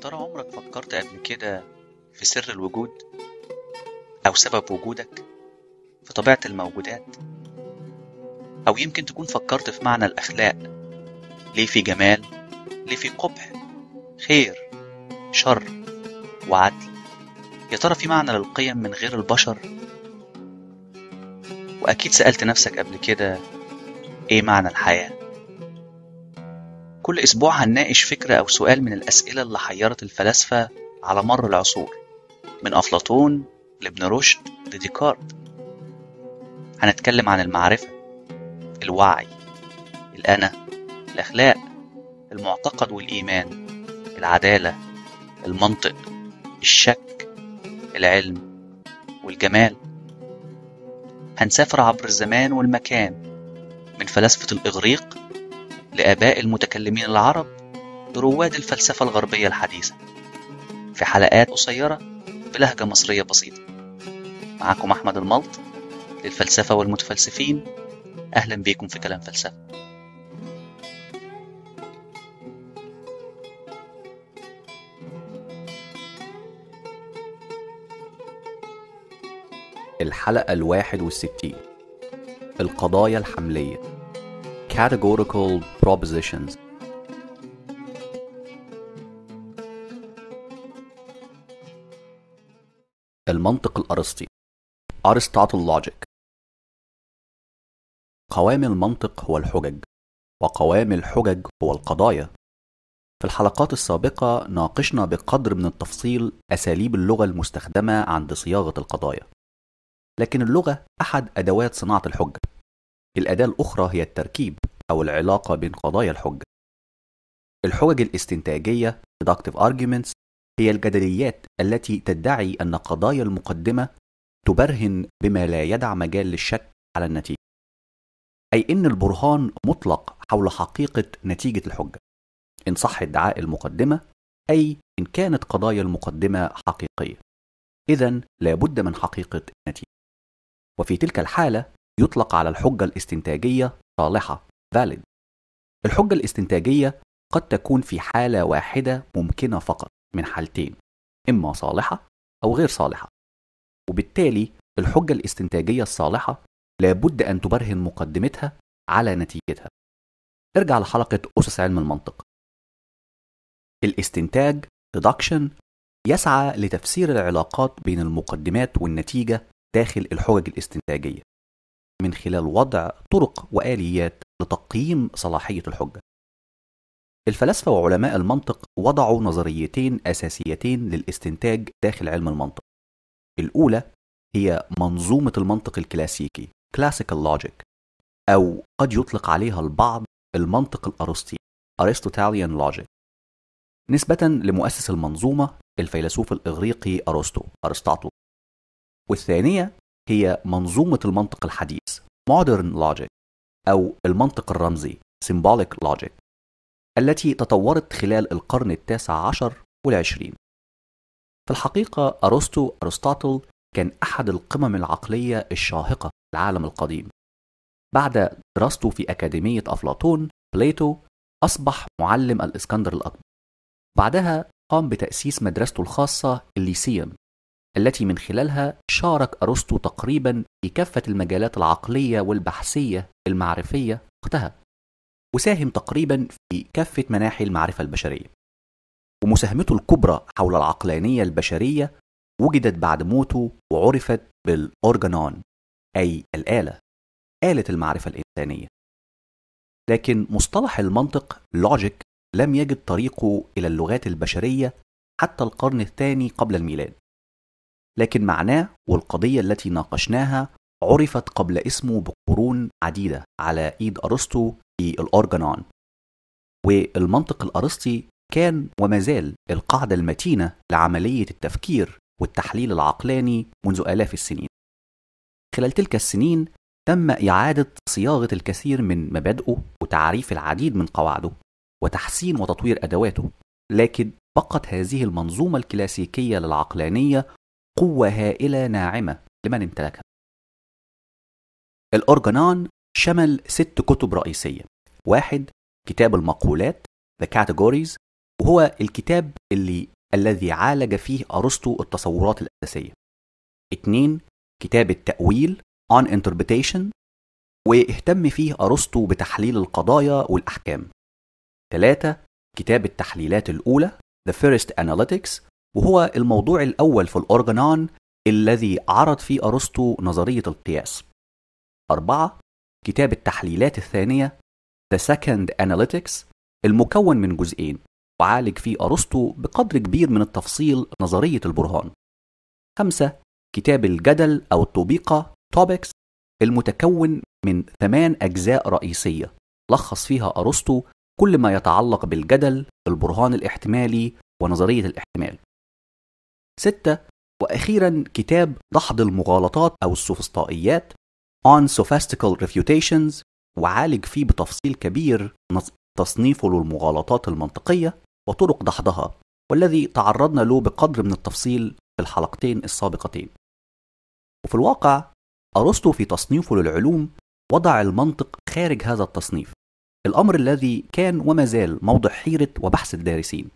ترى عمرك فكرت قبل كده في سر الوجود أو سبب وجودك في طبيعة الموجودات أو يمكن تكون فكرت في معنى الأخلاق ليه في جمال ليه في قبح خير شر وعدل يا ترى في معنى للقيم من غير البشر وأكيد سألت نفسك قبل كده إيه معنى الحياة كل أسبوع هنناقش فكرة أو سؤال من الأسئلة اللي حيرت الفلاسفة على مر العصور من أفلاطون لابن رشد لديكارت هنتكلم عن المعرفة الوعي الأنا الأخلاق المعتقد والإيمان العدالة المنطق الشك العلم والجمال هنسافر عبر الزمان والمكان من فلاسفة الإغريق لآباء المتكلمين العرب لرواد الفلسفة الغربية الحديثة في حلقات قصيرة بلهجة مصرية بسيطة معكم أحمد الملط للفلسفة والمتفلسفين أهلا بكم في كلام فلسفة الحلقة الواحد والستين القضايا الحملية categorical propositions المنطق الأرسطي Aristotle Logic قوام المنطق هو الحجج وقوام الحجج هو القضايا في الحلقات السابقة ناقشنا بقدر من التفصيل أساليب اللغة المستخدمة عند صياغة القضايا لكن اللغة أحد أدوات صناعة الحجة الأداة الأخرى هي التركيب أو العلاقة بين قضايا الحجة الحجج الاستنتاجية deductive arguments هي الجدليات التي تدعي أن قضايا المقدمة تبرهن بما لا يدع مجال للشك على النتيجة أي أن البرهان مطلق حول حقيقة نتيجة الحجة إن صح ادعاء المقدمة أي إن كانت قضايا المقدمة حقيقية إذا لابد من حقيقة النتيجة وفي تلك الحالة يطلق على الحجة الاستنتاجية صالحة valid الحجة الاستنتاجية قد تكون في حالة واحدة ممكنة فقط من حالتين إما صالحة أو غير صالحة وبالتالي الحجة الاستنتاجية الصالحة لابد أن تبرهن مقدمتها على نتيجتها ارجع لحلقة أسس علم المنطق الاستنتاج deduction يسعى لتفسير العلاقات بين المقدمات والنتيجة داخل الحجج الاستنتاجية من خلال وضع طرق وآليات لتقييم صلاحية الحجة. الفلاسفة وعلماء المنطق وضعوا نظريتين أساسيتين للاستنتاج داخل علم المنطق. الأولى هي منظومة المنطق الكلاسيكي Classical Logic أو قد يطلق عليها البعض المنطق الأرسطي Aristotelian Logic نسبة لمؤسس المنظومة الفيلسوف الإغريقي أرسطو ارسطاطو والثانية هي منظومة المنطق الحديث Modern Logic أو المنطق الرمزي Symbolic Logic التي تطورت خلال القرن التاسع عشر والعشرين في الحقيقة أرسطو أرسطاطل كان أحد القمم العقلية الشاهقة في العالم القديم بعد دراسته في أكاديمية أفلاطون بليتو أصبح معلم الإسكندر الأكبر بعدها قام بتأسيس مدرسته الخاصة الليسيوم التي من خلالها شارك أرسطو تقريبا في كافة المجالات العقلية والبحثية المعرفية وقتها وساهم تقريبا في كافة مناحي المعرفة البشرية ومساهمته الكبرى حول العقلانية البشرية وجدت بعد موته وعرفت بالأورجانون أي الآلة آلة المعرفة الإنسانية لكن مصطلح المنطق لوجيك لم يجد طريقه إلى اللغات البشرية حتى القرن الثاني قبل الميلاد لكن معناه والقضية التي ناقشناها عرفت قبل اسمه بقرون عديدة على إيد أرسطو في الأورجانون والمنطق الأرسطي كان وما زال القاعدة المتينة لعملية التفكير والتحليل العقلاني منذ آلاف السنين خلال تلك السنين تم إعادة صياغة الكثير من مبادئه وتعريف العديد من قواعده وتحسين وتطوير أدواته لكن بقت هذه المنظومة الكلاسيكية للعقلانية قوة هائلة ناعمة لمن امتلكها الأورجانان شمل ست كتب رئيسية واحد كتاب المقولات The Categories وهو الكتاب اللي الذي عالج فيه أرسطو التصورات الأساسية اتنين كتاب التأويل On Interpretation واهتم فيه أرسطو بتحليل القضايا والأحكام ثلاثة كتاب التحليلات الأولى The First Analytics وهو الموضوع الأول في الأورجانون الذي عرض فيه أرسطو نظرية القياس. أربعة كتاب التحليلات الثانية The Second Analytics المكون من جزئين وعالج فيه أرسطو بقدر كبير من التفصيل نظرية البرهان. خمسة كتاب الجدل أو الطبيقة Topics المتكون من ثمان أجزاء رئيسية لخص فيها أرسطو كل ما يتعلق بالجدل البرهان الاحتمالي ونظرية الاحتمال ستة وأخيرا كتاب دحض المغالطات أو السوفسطائيات On Sophistical Refutations وعالج فيه بتفصيل كبير تصنيفه للمغالطات المنطقية وطرق دحضها والذي تعرضنا له بقدر من التفصيل في الحلقتين السابقتين وفي الواقع أرسطو في تصنيفه للعلوم وضع المنطق خارج هذا التصنيف الأمر الذي كان وما زال موضع حيرة وبحث الدارسين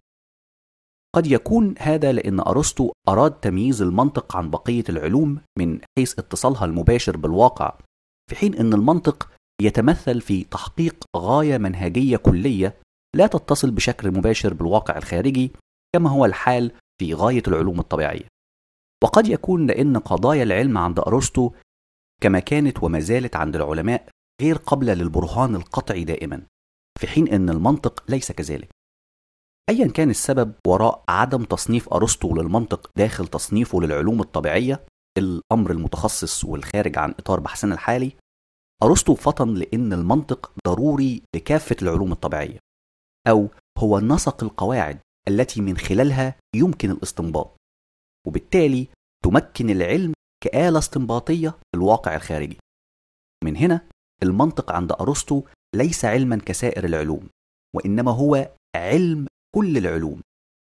قد يكون هذا لأن أرسطو أراد تمييز المنطق عن بقية العلوم من حيث اتصالها المباشر بالواقع، في حين أن المنطق يتمثل في تحقيق غاية منهجية كلية لا تتصل بشكل مباشر بالواقع الخارجي كما هو الحال في غاية العلوم الطبيعية. وقد يكون لأن قضايا العلم عند أرسطو كما كانت وما زالت عند العلماء غير قابلة للبرهان القطعي دائما، في حين أن المنطق ليس كذلك. ايا كان السبب وراء عدم تصنيف ارسطو للمنطق داخل تصنيفه للعلوم الطبيعيه الامر المتخصص والخارج عن اطار بحثنا الحالي ارسطو فطن لان المنطق ضروري لكافه العلوم الطبيعيه او هو نسق القواعد التي من خلالها يمكن الاستنباط وبالتالي تمكن العلم كآلة استنباطية للواقع الخارجي من هنا المنطق عند أرسطو ليس علما كسائر العلوم وإنما هو علم كل العلوم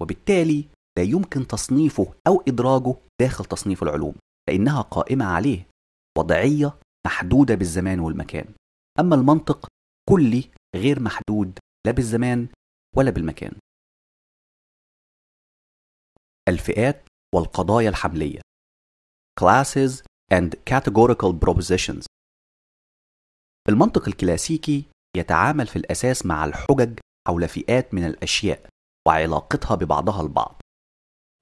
وبالتالي لا يمكن تصنيفه أو إدراجه داخل تصنيف العلوم لأنها قائمة عليه وضعية محدودة بالزمان والمكان أما المنطق كلي غير محدود لا بالزمان ولا بالمكان الفئات والقضايا الحملية Classes and Categorical Propositions المنطق الكلاسيكي يتعامل في الأساس مع الحجج حول فئات من الأشياء وعلاقتها ببعضها البعض.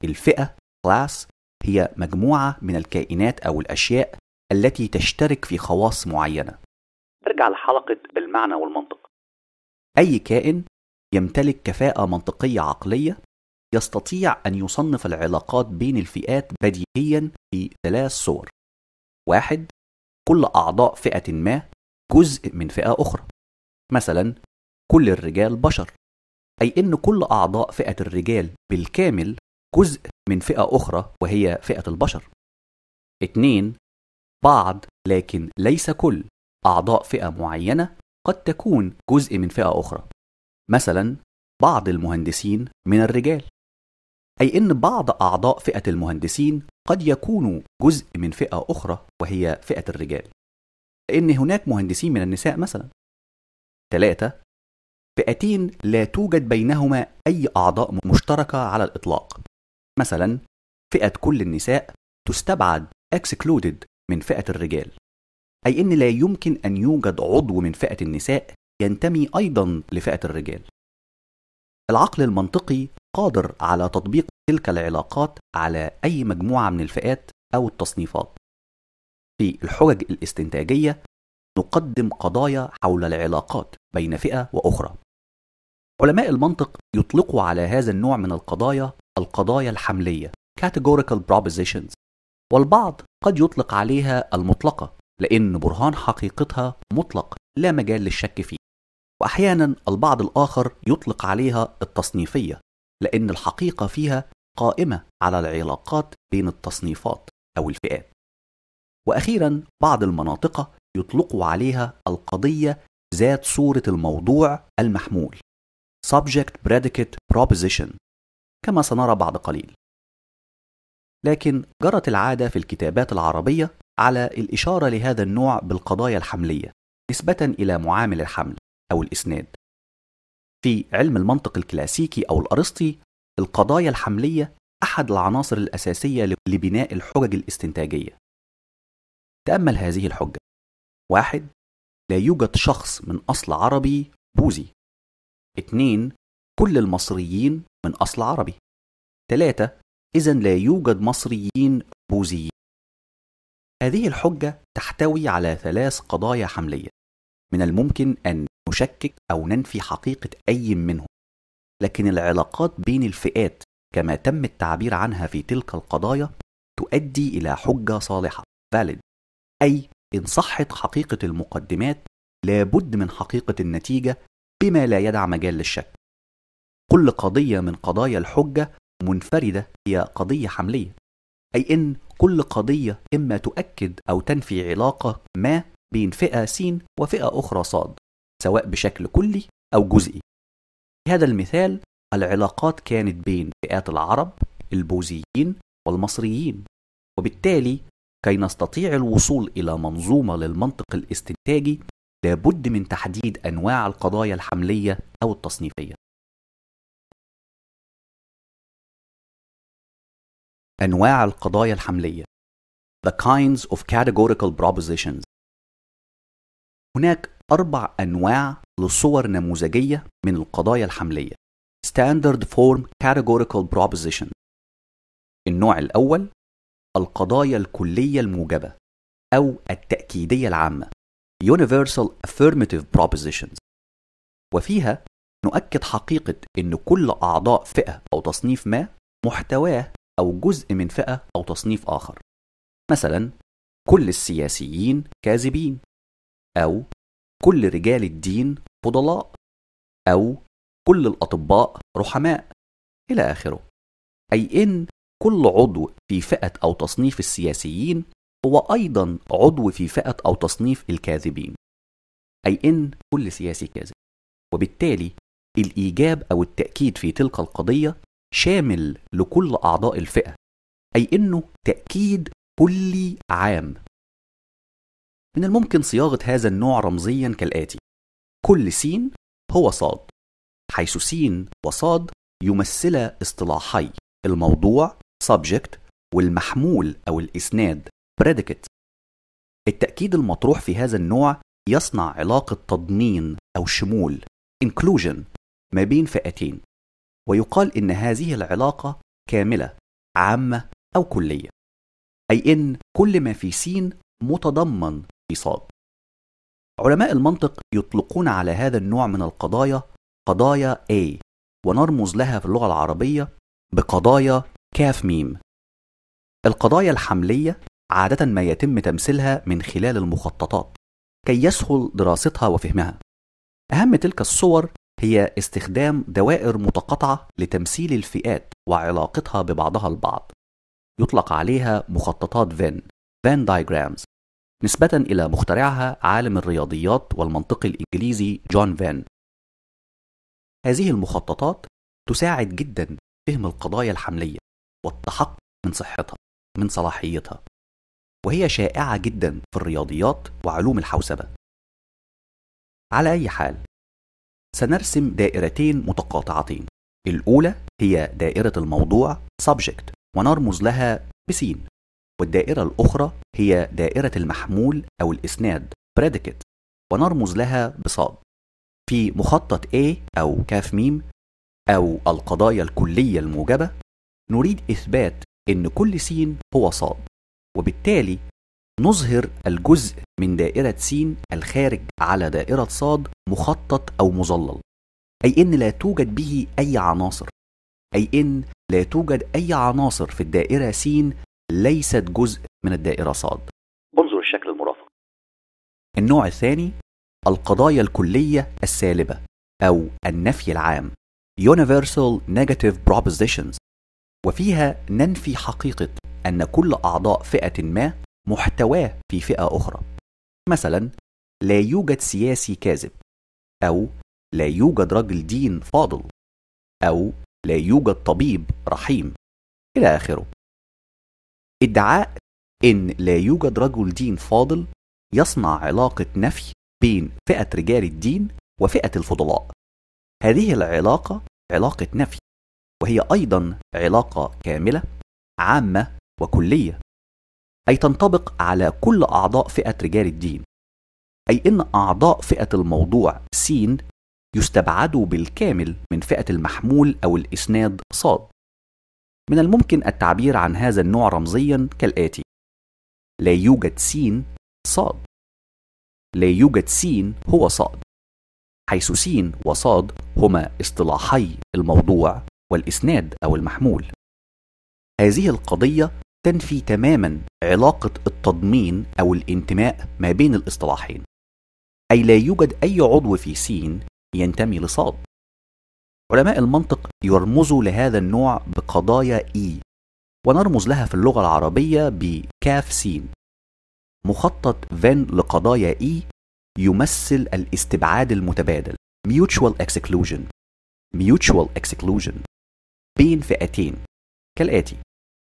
الفئة class هي مجموعة من الكائنات أو الأشياء التي تشترك في خواص معينة. ارجع لحلقة بالمعنى والمنطق. أي كائن يمتلك كفاءة منطقية عقلية يستطيع أن يصنف العلاقات بين الفئات بديهيا في ثلاث صور. واحد كل أعضاء فئة ما جزء من فئة أخرى. مثلا كل الرجال بشر أي إن كل أعضاء فئة الرجال بالكامل جزء من فئة أخرى وهي فئة البشر اتنين بعض لكن ليس كل أعضاء فئة معينة قد تكون جزء من فئة أخرى مثلا بعض المهندسين من الرجال أي إن بعض أعضاء فئة المهندسين قد يكونوا جزء من فئة أخرى وهي فئة الرجال لأن هناك مهندسين من النساء مثلا ثلاثة فئتين لا توجد بينهما أي أعضاء مشتركة على الإطلاق مثلا فئة كل النساء تستبعد excluded من فئة الرجال أي أن لا يمكن أن يوجد عضو من فئة النساء ينتمي أيضا لفئة الرجال العقل المنطقي قادر على تطبيق تلك العلاقات على أي مجموعة من الفئات أو التصنيفات في الحجج الاستنتاجية نقدم قضايا حول العلاقات بين فئة وأخرى علماء المنطق يطلقوا على هذا النوع من القضايا القضايا الحملية categorical propositions والبعض قد يطلق عليها المطلقة لأن برهان حقيقتها مطلق لا مجال للشك فيه وأحيانا البعض الآخر يطلق عليها التصنيفية لأن الحقيقة فيها قائمة على العلاقات بين التصنيفات أو الفئات وأخيرا بعض المناطق يطلقوا عليها القضية ذات صورة الموضوع المحمول subject predicate proposition كما سنرى بعد قليل لكن جرت العادة في الكتابات العربية على الإشارة لهذا النوع بالقضايا الحملية نسبة إلى معامل الحمل أو الإسناد في علم المنطق الكلاسيكي أو الأرسطي القضايا الحملية أحد العناصر الأساسية لبناء الحجج الاستنتاجية تأمل هذه الحجة واحد لا يوجد شخص من أصل عربي بوذي 2. كل المصريين من أصل عربي 3. إذا لا يوجد مصريين بوذيين هذه الحجة تحتوي على ثلاث قضايا حملية من الممكن أن نشكك أو ننفي حقيقة أي منهم لكن العلاقات بين الفئات كما تم التعبير عنها في تلك القضايا تؤدي إلى حجة صالحة valid أي إن صحت حقيقة المقدمات لابد من حقيقة النتيجة بما لا يدع مجال للشك كل قضية من قضايا الحجة منفردة هي قضية حملية أي إن كل قضية إما تؤكد أو تنفي علاقة ما بين فئة س وفئة أخرى ص، سواء بشكل كلي أو جزئي في هذا المثال العلاقات كانت بين فئات العرب البوذيين والمصريين وبالتالي كي نستطيع الوصول إلى منظومة للمنطق الاستنتاجي لابد من تحديد أنواع القضايا الحملية أو التصنيفية أنواع القضايا الحملية The kinds of categorical propositions هناك أربع أنواع لصور نموذجية من القضايا الحملية Standard Form Categorical Proposition النوع الأول القضايا الكلية الموجبة أو التأكيدية العامة Universal Affirmative Propositions وفيها نؤكد حقيقة أن كل أعضاء فئة أو تصنيف ما محتواه أو جزء من فئة أو تصنيف آخر مثلا كل السياسيين كاذبين أو كل رجال الدين فضلاء أو كل الأطباء رحماء إلى آخره أي إن كل عضو في فئة أو تصنيف السياسيين هو أيضا عضو في فئة أو تصنيف الكاذبين أي إن كل سياسي كاذب وبالتالي الإيجاب أو التأكيد في تلك القضية شامل لكل أعضاء الفئة أي إنه تأكيد كلي عام من الممكن صياغة هذا النوع رمزيا كالآتي كل سين هو صاد حيث سين وصاد يمثلا اصطلاحي الموضوع subject والمحمول أو الإسناد predicate التأكيد المطروح في هذا النوع يصنع علاقة تضمين أو شمول inclusion ما بين فئتين ويقال إن هذه العلاقة كاملة عامة أو كلية أي إن كل ما في سين متضمن في صاد علماء المنطق يطلقون على هذا النوع من القضايا قضايا A ونرمز لها في اللغة العربية بقضايا كاف ميم القضايا الحملية عادة ما يتم تمثيلها من خلال المخططات كي يسهل دراستها وفهمها أهم تلك الصور هي استخدام دوائر متقاطعة لتمثيل الفئات وعلاقتها ببعضها البعض يطلق عليها مخططات فين فان دايجرامز نسبة إلى مخترعها عالم الرياضيات والمنطق الإنجليزي جون فان هذه المخططات تساعد جدا فهم القضايا الحملية والتحقق من صحتها من صلاحيتها وهي شائعة جدا في الرياضيات وعلوم الحوسبة على أي حال سنرسم دائرتين متقاطعتين الأولى هي دائرة الموضوع subject ونرمز لها بسين والدائرة الأخرى هي دائرة المحمول أو الإسناد predicate ونرمز لها بصاد في مخطط A أو كاف ميم أو القضايا الكلية الموجبة نريد إثبات إن كل سين هو صاد وبالتالي نظهر الجزء من دائرة س الخارج على دائرة ص مخطط أو مظلل أي إن لا توجد به أي عناصر أي إن لا توجد أي عناصر في الدائرة س ليست جزء من الدائرة ص انظر الشكل المرافق النوع الثاني القضايا الكلية السالبة أو النفي العام Universal Negative Propositions وفيها ننفي حقيقة أن كل أعضاء فئة ما محتواه في فئة أخرى مثلا لا يوجد سياسي كاذب أو لا يوجد رجل دين فاضل أو لا يوجد طبيب رحيم إلى آخره ادعاء إن لا يوجد رجل دين فاضل يصنع علاقة نفي بين فئة رجال الدين وفئة الفضلاء هذه العلاقة علاقة نفي وهي أيضا علاقة كاملة عامة وكلية أي تنطبق على كل أعضاء فئة رجال الدين أي إن أعضاء فئة الموضوع سين يستبعدوا بالكامل من فئة المحمول أو الإسناد صاد من الممكن التعبير عن هذا النوع رمزيا كالآتي لا يوجد سين صاد لا يوجد سين هو صاد حيث سين وصاد هما اصطلاحي الموضوع والإسناد أو المحمول هذه القضية تنفي تماما علاقة التضمين أو الانتماء ما بين الاصطلاحين أي لا يوجد أي عضو في سين ينتمي لصاد علماء المنطق يرمزوا لهذا النوع بقضايا إي e، ونرمز لها في اللغة العربية بكاف سين مخطط فان لقضايا إي e يمثل الاستبعاد المتبادل mutual exclusion mutual exclusion بين فئتين كالآتي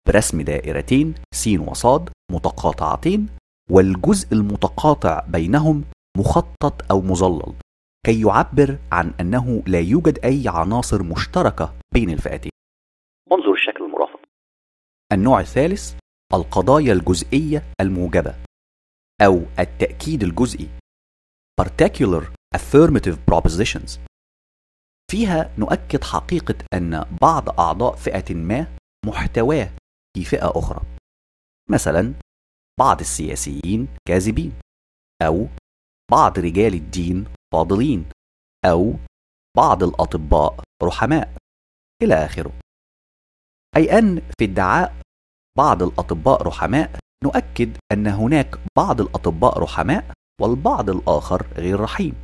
برسم دائرتين س وصاد متقاطعتين والجزء المتقاطع بينهم مخطط أو مظلل كي يعبر عن أنه لا يوجد أي عناصر مشتركة بين الفئتين انظر الشكل المرافق النوع الثالث القضايا الجزئية الموجبة أو التأكيد الجزئي Particular Affirmative Propositions فيها نؤكد حقيقة أن بعض أعضاء فئة ما محتواه في فئة أخرى مثلا بعض السياسيين كاذبين أو بعض رجال الدين فاضلين أو بعض الأطباء رحماء إلى آخره أي أن في ادعاء بعض الأطباء رحماء نؤكد أن هناك بعض الأطباء رحماء والبعض الآخر غير رحيم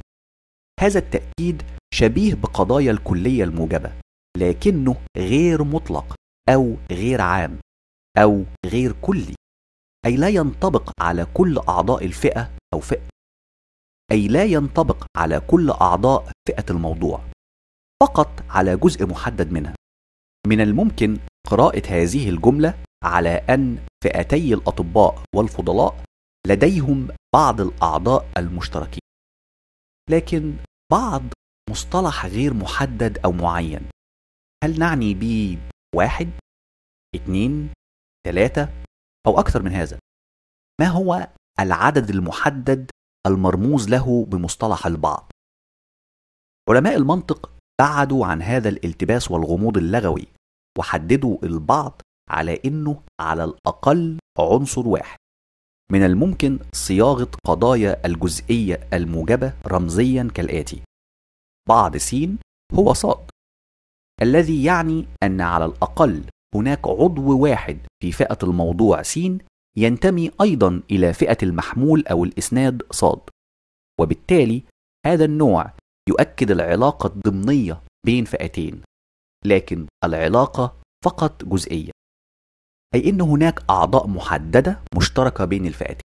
هذا التأكيد شبيه بقضايا الكلية الموجبة لكنه غير مطلق أو غير عام أو غير كلي أي لا ينطبق على كل أعضاء الفئة أو فئة أي لا ينطبق على كل أعضاء فئة الموضوع فقط على جزء محدد منها من الممكن قراءة هذه الجملة على أن فئتي الأطباء والفضلاء لديهم بعض الأعضاء المشتركين لكن بعض مصطلح غير محدد أو معين هل نعني به واحد اتنين ثلاثة أو أكثر من هذا ما هو العدد المحدد المرموز له بمصطلح البعض علماء المنطق بعدوا عن هذا الالتباس والغموض اللغوي وحددوا البعض على انه على الاقل عنصر واحد من الممكن صياغه قضايا الجزئيه الموجبه رمزيا كالاتي بعض س هو صاد الذي يعني ان على الاقل هناك عضو واحد في فئة الموضوع س ينتمي أيضا إلى فئة المحمول أو الإسناد ص وبالتالي هذا النوع يؤكد العلاقة الضمنية بين فئتين لكن العلاقة فقط جزئية أي إن هناك أعضاء محددة مشتركة بين الفئتين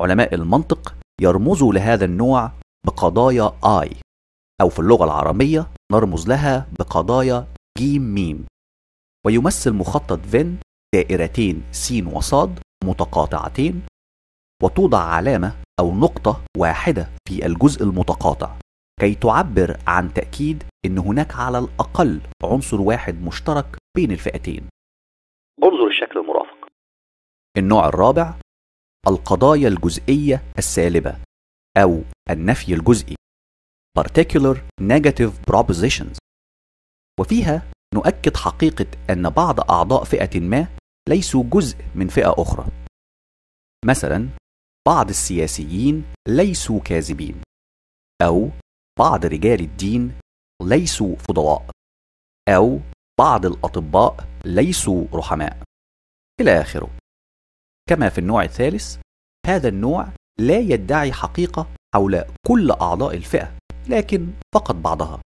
علماء المنطق يرمزوا لهذا النوع بقضايا I أو في اللغة العربية نرمز لها بقضايا جيم ميم ويمثل مخطط فين دائرتين س وصاد متقاطعتين وتوضع علامة أو نقطة واحدة في الجزء المتقاطع كي تعبر عن تأكيد أن هناك على الأقل عنصر واحد مشترك بين الفئتين انظر الشكل المرافق النوع الرابع القضايا الجزئية السالبة أو النفي الجزئي particular negative propositions وفيها نؤكد حقيقة أن بعض أعضاء فئة ما ليسوا جزء من فئة أخرى. مثلا بعض السياسيين ليسوا كاذبين، أو بعض رجال الدين ليسوا فضلاء، أو بعض الأطباء ليسوا رحماء، إلى آخره. كما في النوع الثالث، هذا النوع لا يدعي حقيقة حول كل أعضاء الفئة، لكن فقط بعضها،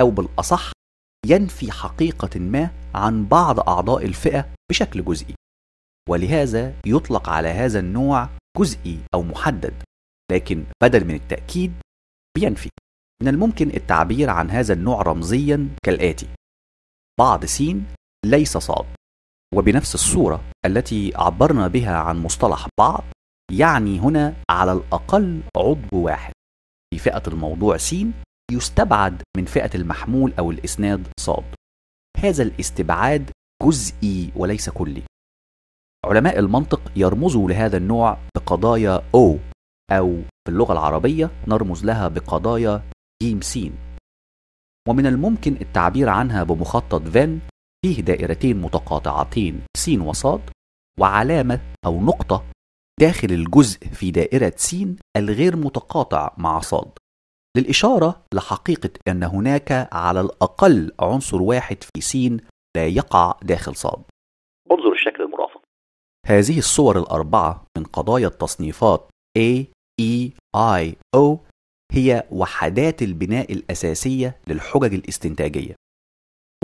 أو بالأصح ينفي حقيقة ما عن بعض أعضاء الفئة بشكل جزئي ولهذا يطلق على هذا النوع جزئي أو محدد لكن بدل من التأكيد بينفي من الممكن التعبير عن هذا النوع رمزيا كالآتي بعض س ليس صاد وبنفس الصورة التي عبرنا بها عن مصطلح بعض يعني هنا على الأقل عضو واحد في فئة الموضوع س يستبعد من فئة المحمول أو الإسناد صاد هذا الاستبعاد جزئي وليس كلي علماء المنطق يرمزوا لهذا النوع بقضايا أو أو في اللغة العربية نرمز لها بقضايا ج س ومن الممكن التعبير عنها بمخطط فين فيه دائرتين متقاطعتين س وصاد وعلامة أو نقطة داخل الجزء في دائرة س الغير متقاطع مع صاد للإشارة لحقيقة أن هناك على الأقل عنصر واحد في سين لا يقع داخل صاد انظر الشكل المرافق هذه الصور الأربعة من قضايا التصنيفات A, E, I, O هي وحدات البناء الأساسية للحجج الاستنتاجية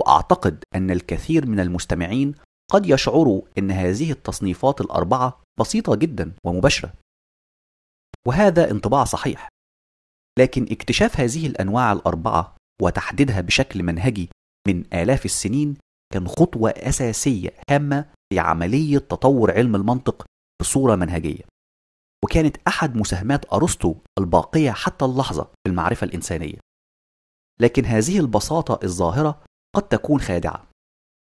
وأعتقد أن الكثير من المستمعين قد يشعروا أن هذه التصنيفات الأربعة بسيطة جدا ومباشرة وهذا انطباع صحيح لكن اكتشاف هذه الأنواع الأربعة وتحديدها بشكل منهجي من آلاف السنين كان خطوة أساسية هامة في عملية تطور علم المنطق بصورة منهجية وكانت أحد مساهمات أرسطو الباقية حتى اللحظة في المعرفة الإنسانية لكن هذه البساطة الظاهرة قد تكون خادعة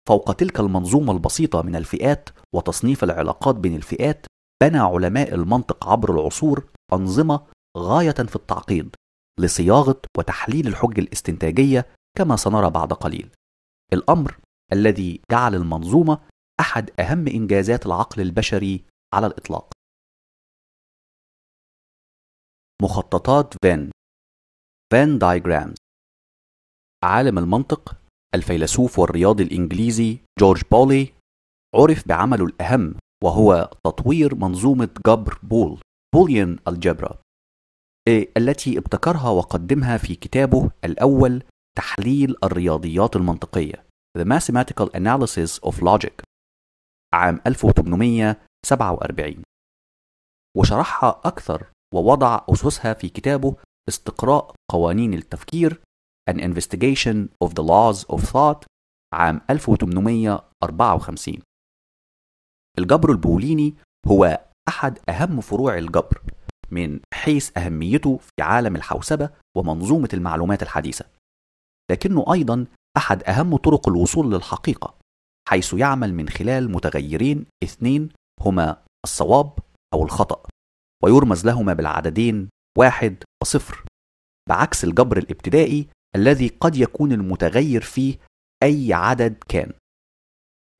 فوق تلك المنظومة البسيطة من الفئات وتصنيف العلاقات بين الفئات بنى علماء المنطق عبر العصور أنظمة غاية في التعقيد لصياغة وتحليل الحجة الاستنتاجية كما سنرى بعد قليل. الأمر الذي جعل المنظومة أحد أهم إنجازات العقل البشري على الإطلاق. مخططات فان فان دايجرامز عالم المنطق الفيلسوف والرياضي الإنجليزي جورج بولي عرف بعمله الأهم وهو تطوير منظومة جبر بول بوليان الجبرا إيه، التي ابتكرها وقدمها في كتابه الأول تحليل الرياضيات المنطقية The Mathematical Analysis of Logic عام 1847 وشرحها أكثر ووضع أسسها في كتابه استقراء قوانين التفكير An Investigation of the Laws of Thought عام 1854 الجبر البوليني هو أحد أهم فروع الجبر من حيث أهميته في عالم الحوسبة ومنظومة المعلومات الحديثة لكنه أيضا أحد أهم طرق الوصول للحقيقة حيث يعمل من خلال متغيرين اثنين هما الصواب أو الخطأ ويرمز لهما بالعددين واحد وصفر بعكس الجبر الابتدائي الذي قد يكون المتغير فيه أي عدد كان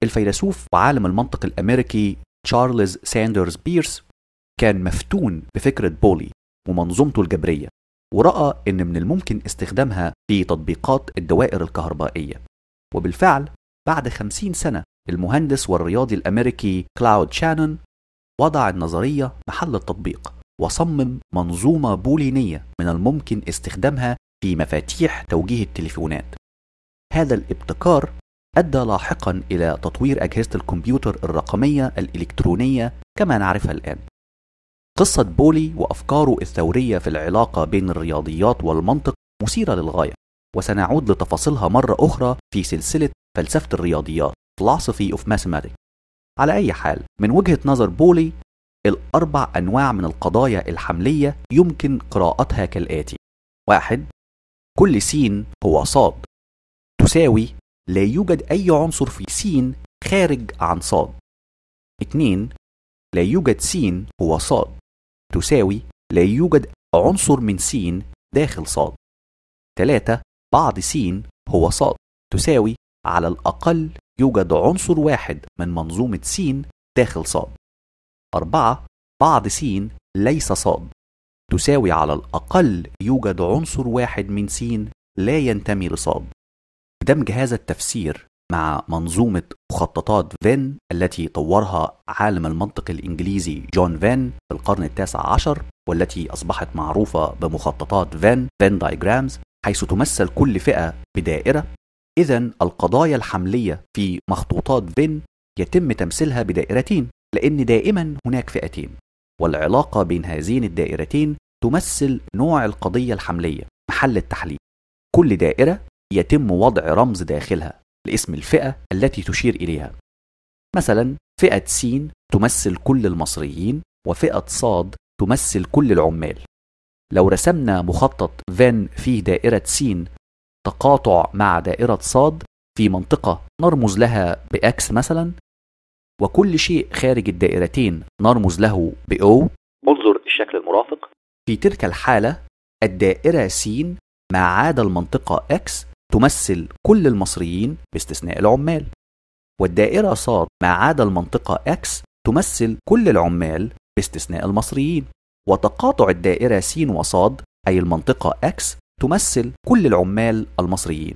الفيلسوف وعالم المنطق الأمريكي تشارلز ساندرز بيرس كان مفتون بفكرة بولي ومنظومته الجبرية ورأى إن من الممكن استخدامها في تطبيقات الدوائر الكهربائية وبالفعل بعد خمسين سنة المهندس والرياضي الأمريكي كلاود شانون وضع النظرية محل التطبيق وصمم منظومة بولينية من الممكن استخدامها في مفاتيح توجيه التليفونات هذا الابتكار أدى لاحقا إلى تطوير أجهزة الكمبيوتر الرقمية الإلكترونية كما نعرفها الآن قصة بولي وأفكاره الثورية في العلاقة بين الرياضيات والمنطق مثيرة للغاية وسنعود لتفاصيلها مرة أخرى في سلسلة فلسفة الرياضيات Philosophy of Mathematics على أي حال من وجهة نظر بولي الأربع أنواع من القضايا الحملية يمكن قراءتها كالآتي واحد كل سين هو صاد تساوي لا يوجد أي عنصر في سين خارج عن صاد 2 لا يوجد سين هو صاد تساوي لا يوجد عنصر من س داخل ص 3 بعض س هو ص تساوي على الأقل يوجد عنصر واحد من منظومة س داخل ص 4 بعض س ليس ص تساوي على الأقل يوجد عنصر واحد من س لا ينتمي لص بدمج هذا التفسير مع منظومة مخططات فين التي طورها عالم المنطق الإنجليزي جون فين في القرن التاسع عشر والتي أصبحت معروفة بمخططات فين فين دايجرامز حيث تمثل كل فئة بدائرة إذا القضايا الحملية في مخطوطات فين يتم تمثيلها بدائرتين لأن دائما هناك فئتين والعلاقة بين هذين الدائرتين تمثل نوع القضية الحملية محل التحليل كل دائرة يتم وضع رمز داخلها لاسم الفئة التي تشير إليها مثلا فئة س تمثل كل المصريين وفئة صاد تمثل كل العمال لو رسمنا مخطط فان فيه دائرة س تقاطع مع دائرة صاد في منطقة نرمز لها بأكس مثلا وكل شيء خارج الدائرتين نرمز له بأو انظر الشكل المرافق في تلك الحالة الدائرة س ما عدا المنطقة اكس تمثل كل المصريين باستثناء العمال والدائرة صاد ما عدا المنطقة X تمثل كل العمال باستثناء المصريين وتقاطع الدائرة س وصاد أي المنطقة X تمثل كل العمال المصريين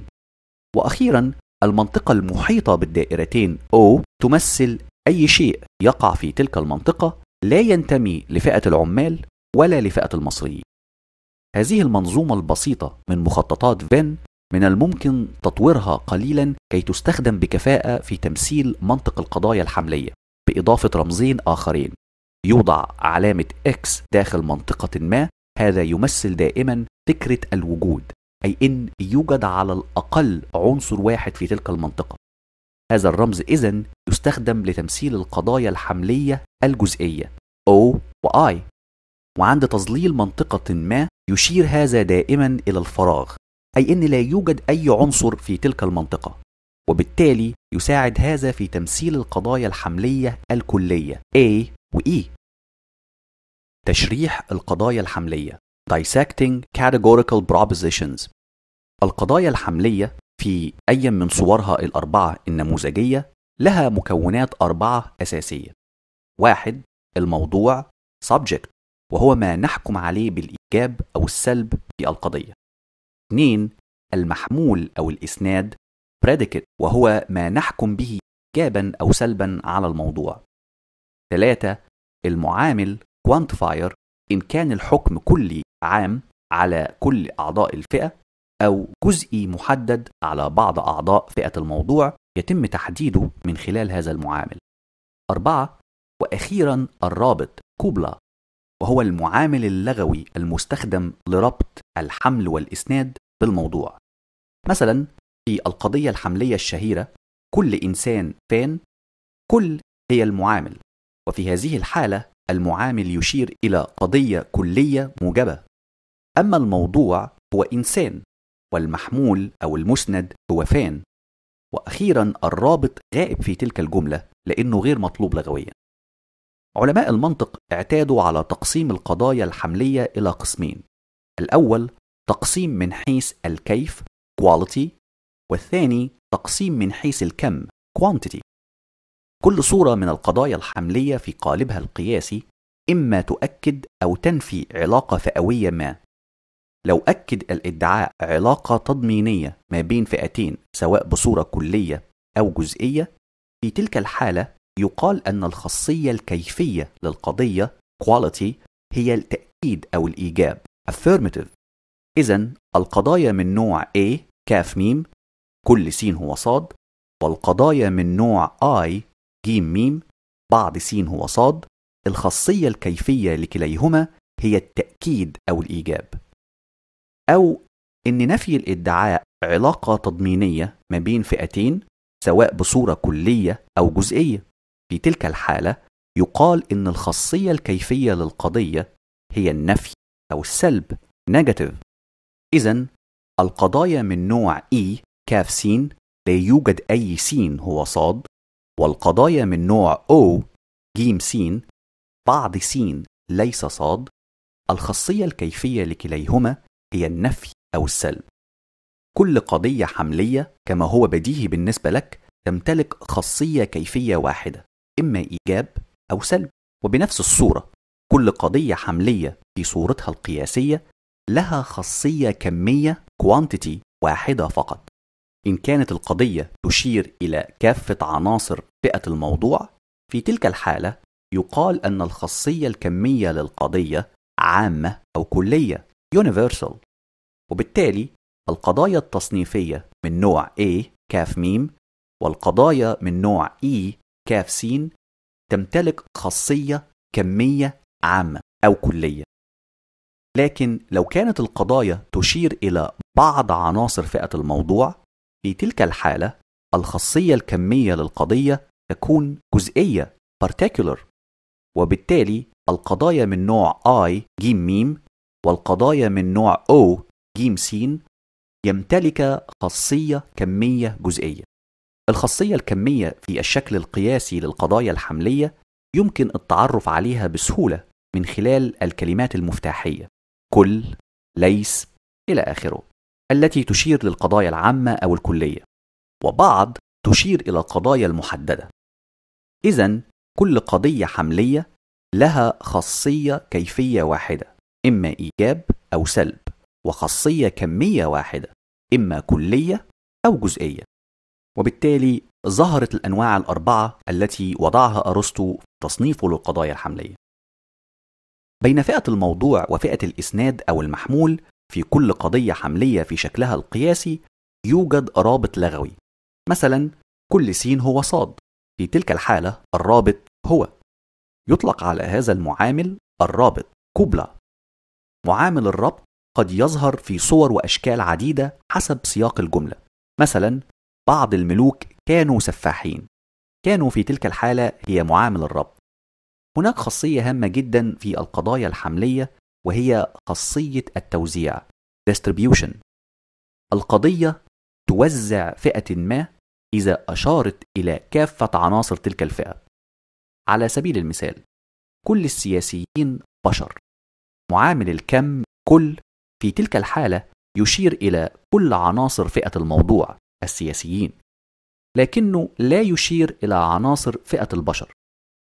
وأخيرا المنطقة المحيطة بالدائرتين O تمثل أي شيء يقع في تلك المنطقة لا ينتمي لفئة العمال ولا لفئة المصريين هذه المنظومة البسيطة من مخططات فين من الممكن تطويرها قليلا كي تستخدم بكفاءة في تمثيل منطق القضايا الحملية بإضافة رمزين آخرين يوضع علامة X داخل منطقة ما هذا يمثل دائما فكرة الوجود أي إن يوجد على الأقل عنصر واحد في تلك المنطقة هذا الرمز إذن يستخدم لتمثيل القضايا الحملية الجزئية O و I وعند تظليل منطقة ما يشير هذا دائما إلى الفراغ أي أن لا يوجد أي عنصر في تلك المنطقة وبالتالي يساعد هذا في تمثيل القضايا الحملية الكلية A و E تشريح القضايا الحملية Dissecting Categorical Propositions القضايا الحملية في أي من صورها الأربعة النموذجية لها مكونات أربعة أساسية واحد الموضوع subject وهو ما نحكم عليه بالإيجاب أو السلب في القضية 2 المحمول أو الإسناد predicate وهو ما نحكم به إيجابا أو سلبا على الموضوع 3 المعامل quantifier إن كان الحكم كلي عام على كل أعضاء الفئة أو جزئي محدد على بعض أعضاء فئة الموضوع يتم تحديده من خلال هذا المعامل. أربعة وأخيرا الرابط كوبلا وهو المعامل اللغوي المستخدم لربط الحمل والإسناد بالموضوع مثلا في القضية الحملية الشهيرة كل إنسان فان كل هي المعامل وفي هذه الحالة المعامل يشير إلى قضية كلية موجبة أما الموضوع هو إنسان والمحمول أو المسند هو فان وأخيرا الرابط غائب في تلك الجملة لأنه غير مطلوب لغويا علماء المنطق اعتادوا على تقسيم القضايا الحملية إلى قسمين الأول تقسيم من حيث الكيف quality والثاني تقسيم من حيث الكم quantity كل صورة من القضايا الحملية في قالبها القياسي إما تؤكد أو تنفي علاقة فئوية ما لو أكد الادعاء علاقة تضمينية ما بين فئتين سواء بصورة كلية أو جزئية في تلك الحالة يقال أن الخاصية الكيفية للقضية quality هي التأكيد أو الإيجاب affirmative إذن القضايا من نوع A كاف ميم كل س هو صاد والقضايا من نوع I جيم ميم بعض س هو صاد الخاصية الكيفية لكليهما هي التأكيد أو الإيجاب أو إن نفي الادعاء علاقة تضمينية ما بين فئتين سواء بصورة كلية أو جزئية في تلك الحالة يقال إن الخاصية الكيفية للقضية هي النفي أو السلب negative إذا القضايا من نوع E كاف سين لا يوجد أي سين هو صاد والقضايا من نوع O جيم سين بعض سين ليس صاد الخاصية الكيفية لكليهما هي النفي أو السلب كل قضية حملية كما هو بديهي بالنسبة لك تمتلك خاصية كيفية واحدة إما إيجاب أو سلب وبنفس الصورة كل قضية حملية في صورتها القياسية لها خاصية كمية quantity واحدة فقط إن كانت القضية تشير إلى كافة عناصر فئة الموضوع في تلك الحالة يقال أن الخاصية الكمية للقضية عامة أو كلية universal وبالتالي القضايا التصنيفية من نوع A كاف ميم والقضايا من نوع E كاف سين تمتلك خاصية كمية عامة أو كلية لكن لو كانت القضايا تشير إلى بعض عناصر فئة الموضوع في تلك الحالة الخاصية الكمية للقضية تكون جزئية particular وبالتالي القضايا من نوع I ج م والقضايا من نوع O ج س يمتلك خاصية كمية جزئية الخاصية الكمية في الشكل القياسي للقضايا الحملية يمكن التعرف عليها بسهولة من خلال الكلمات المفتاحية كل، ليس، إلى آخره، التي تشير للقضايا العامة أو الكلية، وبعض تشير إلى القضايا المحددة. إذا كل قضية حملية لها خاصية كيفية واحدة، إما إيجاب أو سلب، وخاصية كمية واحدة، إما كلية أو جزئية. وبالتالي ظهرت الأنواع الأربعة التي وضعها أرسطو تصنيفه للقضايا الحملية. بين فئة الموضوع وفئة الإسناد أو المحمول في كل قضية حملية في شكلها القياسي يوجد رابط لغوي مثلا كل سين هو صاد في تلك الحالة الرابط هو يطلق على هذا المعامل الرابط كوبلا معامل الربط قد يظهر في صور وأشكال عديدة حسب سياق الجملة مثلا بعض الملوك كانوا سفاحين كانوا في تلك الحالة هي معامل الربط هناك خاصية هامة جدا في القضايا الحملية وهي خاصية التوزيع distribution القضية توزع فئة ما إذا أشارت إلى كافة عناصر تلك الفئة على سبيل المثال كل السياسيين بشر معامل الكم كل في تلك الحالة يشير إلى كل عناصر فئة الموضوع السياسيين لكنه لا يشير إلى عناصر فئة البشر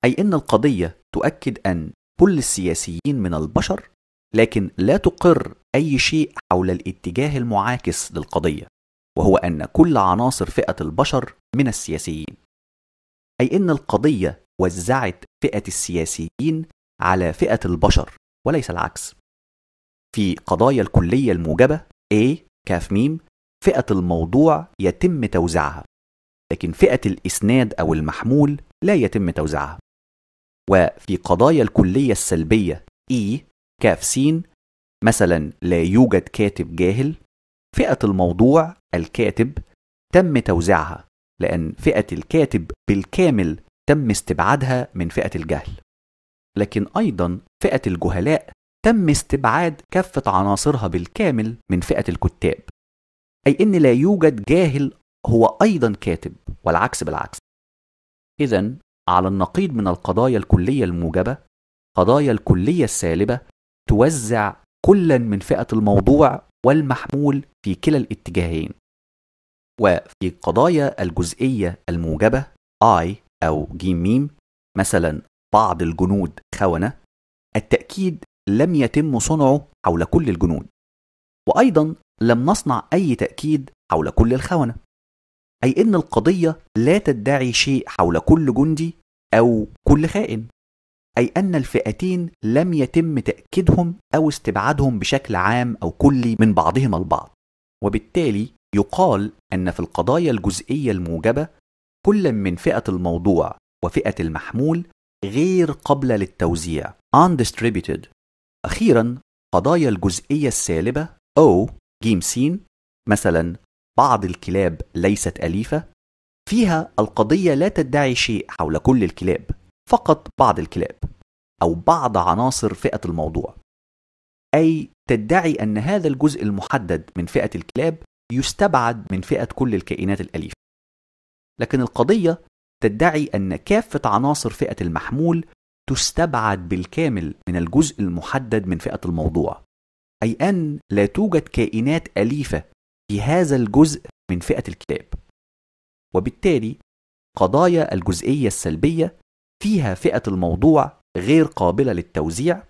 أي أن القضية تؤكد أن كل السياسيين من البشر لكن لا تقر أي شيء حول الاتجاه المعاكس للقضية وهو أن كل عناصر فئة البشر من السياسيين أي أن القضية وزعت فئة السياسيين على فئة البشر وليس العكس في قضايا الكلية الموجبة A كاف ميم فئة الموضوع يتم توزيعها لكن فئة الإسناد أو المحمول لا يتم توزيعها وفي قضايا الكلية السلبية إي e، كاف سين مثلا لا يوجد كاتب جاهل فئة الموضوع الكاتب تم توزيعها لأن فئة الكاتب بالكامل تم استبعادها من فئة الجهل لكن أيضا فئة الجهلاء تم استبعاد كافة عناصرها بالكامل من فئة الكتاب أي إن لا يوجد جاهل هو أيضا كاتب والعكس بالعكس إذا على النقيض من القضايا الكلية الموجبة قضايا الكلية السالبة توزع كلا من فئة الموضوع والمحمول في كلا الاتجاهين وفي قضايا الجزئية الموجبة I أو ج م مثلا بعض الجنود خونة التأكيد لم يتم صنعه حول كل الجنود وأيضا لم نصنع أي تأكيد حول كل الخونة أي إن القضية لا تدعي شيء حول كل جندي أو كل خائن أي أن الفئتين لم يتم تأكيدهم أو استبعادهم بشكل عام أو كلي من بعضهم البعض وبالتالي يقال أن في القضايا الجزئية الموجبة كل من فئة الموضوع وفئة المحمول غير قابلة للتوزيع undistributed أخيرا قضايا الجزئية السالبة أو جيم سين مثلا بعض الكلاب ليست أليفة فيها القضية لا تدعي شيء حول كل الكلاب فقط بعض الكلاب أو بعض عناصر فئة الموضوع أي تدعي أن هذا الجزء المحدد من فئة الكلاب يستبعد من فئة كل الكائنات الأليفة لكن القضية تدعي أن كافة عناصر فئة المحمول تستبعد بالكامل من الجزء المحدد من فئة الموضوع أي أن لا توجد كائنات أليفة في هذا الجزء من فئة الكتاب وبالتالي قضايا الجزئية السلبية فيها فئة الموضوع غير قابلة للتوزيع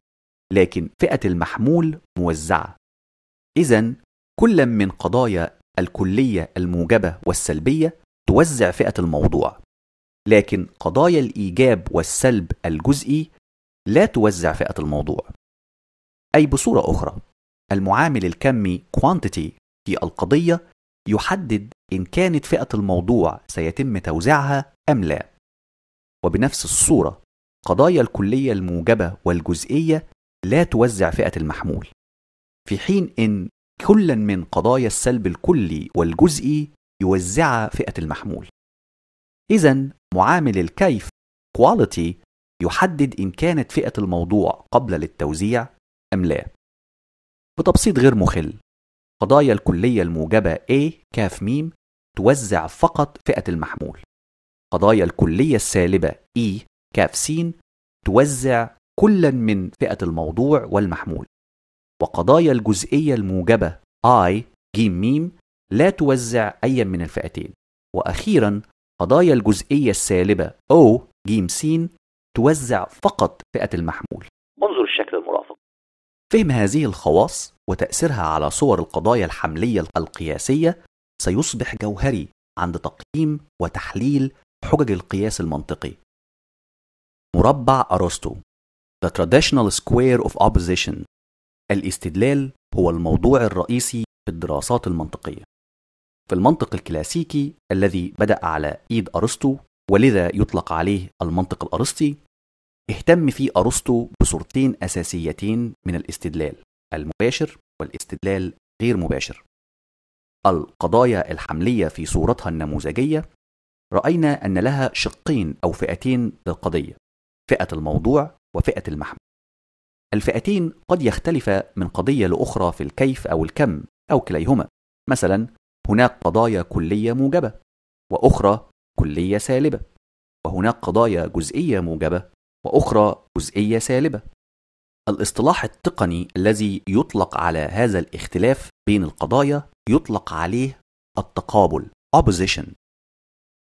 لكن فئة المحمول موزعة إذا كل من قضايا الكلية الموجبة والسلبية توزع فئة الموضوع لكن قضايا الإيجاب والسلب الجزئي لا توزع فئة الموضوع أي بصورة أخرى المعامل الكمي quantity في القضية يحدد إن كانت فئة الموضوع سيتم توزيعها أم لا وبنفس الصورة قضايا الكلية الموجبة والجزئية لا توزع فئة المحمول في حين إن كلا من قضايا السلب الكلي والجزئي يوزع فئة المحمول إذا معامل الكيف quality يحدد إن كانت فئة الموضوع قبل للتوزيع أم لا بتبسيط غير مخل القضايا الكلية الموجبة A كاف ميم توزع فقط فئة المحمول القضايا الكلية السالبة E كاف سين توزع كلا من فئة الموضوع والمحمول وقضايا الجزئية الموجبة I جيم ميم لا توزع أيا من الفئتين وأخيرا قضايا الجزئية السالبة O جيم سين توزع فقط فئة المحمول انظر الشكل المرافق فهم هذه الخواص وتأثيرها على صور القضايا الحملية القياسية سيصبح جوهري عند تقييم وتحليل حجج القياس المنطقي. مربع أرسطو The Traditional Square of Opposition الاستدلال هو الموضوع الرئيسي في الدراسات المنطقية. في المنطق الكلاسيكي الذي بدأ على إيد أرسطو ولذا يطلق عليه المنطق الأرسطي، اهتم فيه أرسطو بصورتين أساسيتين من الاستدلال. المباشر والاستدلال غير مباشر القضايا الحملية في صورتها النموذجية رأينا أن لها شقين أو فئتين للقضية فئة الموضوع وفئة المحمل الفئتين قد يختلفا من قضية لأخرى في الكيف أو الكم أو كليهما مثلا هناك قضايا كلية موجبة وأخرى كلية سالبة وهناك قضايا جزئية موجبة وأخرى جزئية سالبة الاصطلاح التقني الذي يطلق على هذا الاختلاف بين القضايا يطلق عليه التقابل opposition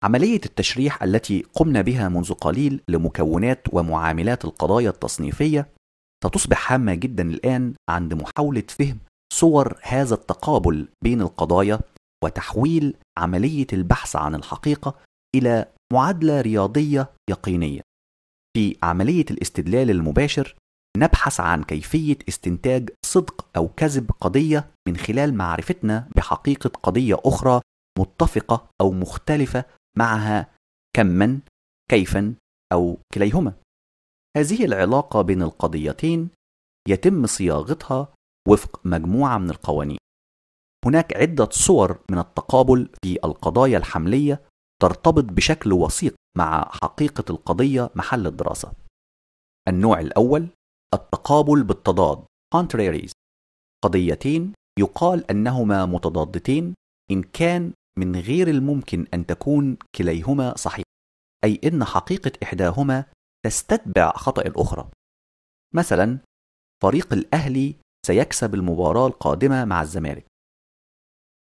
عملية التشريح التي قمنا بها منذ قليل لمكونات ومعاملات القضايا التصنيفية ستصبح هامة جدا الآن عند محاولة فهم صور هذا التقابل بين القضايا وتحويل عملية البحث عن الحقيقة إلى معادلة رياضية يقينية. في عملية الاستدلال المباشر نبحث عن كيفية استنتاج صدق أو كذب قضية من خلال معرفتنا بحقيقة قضية أخرى متفقة أو مختلفة معها كما كيفا أو كليهما. هذه العلاقة بين القضيتين يتم صياغتها وفق مجموعة من القوانين. هناك عدة صور من التقابل في القضايا الحملية ترتبط بشكل وثيق مع حقيقة القضية محل الدراسة. النوع الأول التقابل بالتضاد contraries قضيتين يقال أنهما متضادتين إن كان من غير الممكن أن تكون كليهما صحيح أي إن حقيقة إحداهما تستتبع خطأ الأخرى مثلا فريق الأهلي سيكسب المباراة القادمة مع الزمالك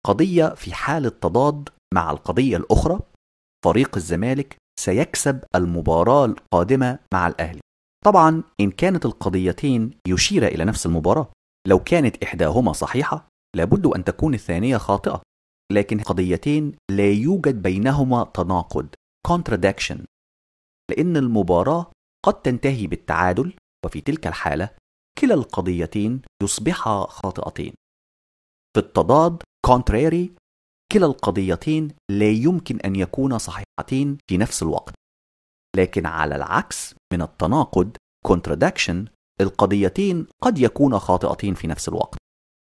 قضية في حال التضاد مع القضية الأخرى فريق الزمالك سيكسب المباراة القادمة مع الأهلي طبعا إن كانت القضيتين يشير إلى نفس المباراة لو كانت إحداهما صحيحة لابد أن تكون الثانية خاطئة لكن قضيتين لا يوجد بينهما تناقض contradiction لأن المباراة قد تنتهي بالتعادل وفي تلك الحالة كلا القضيتين يصبحا خاطئتين في التضاد contrary كلا القضيتين لا يمكن أن يكونا صحيحتين في نفس الوقت لكن على العكس من التناقض contradiction القضيتين قد يكونا خاطئتين في نفس الوقت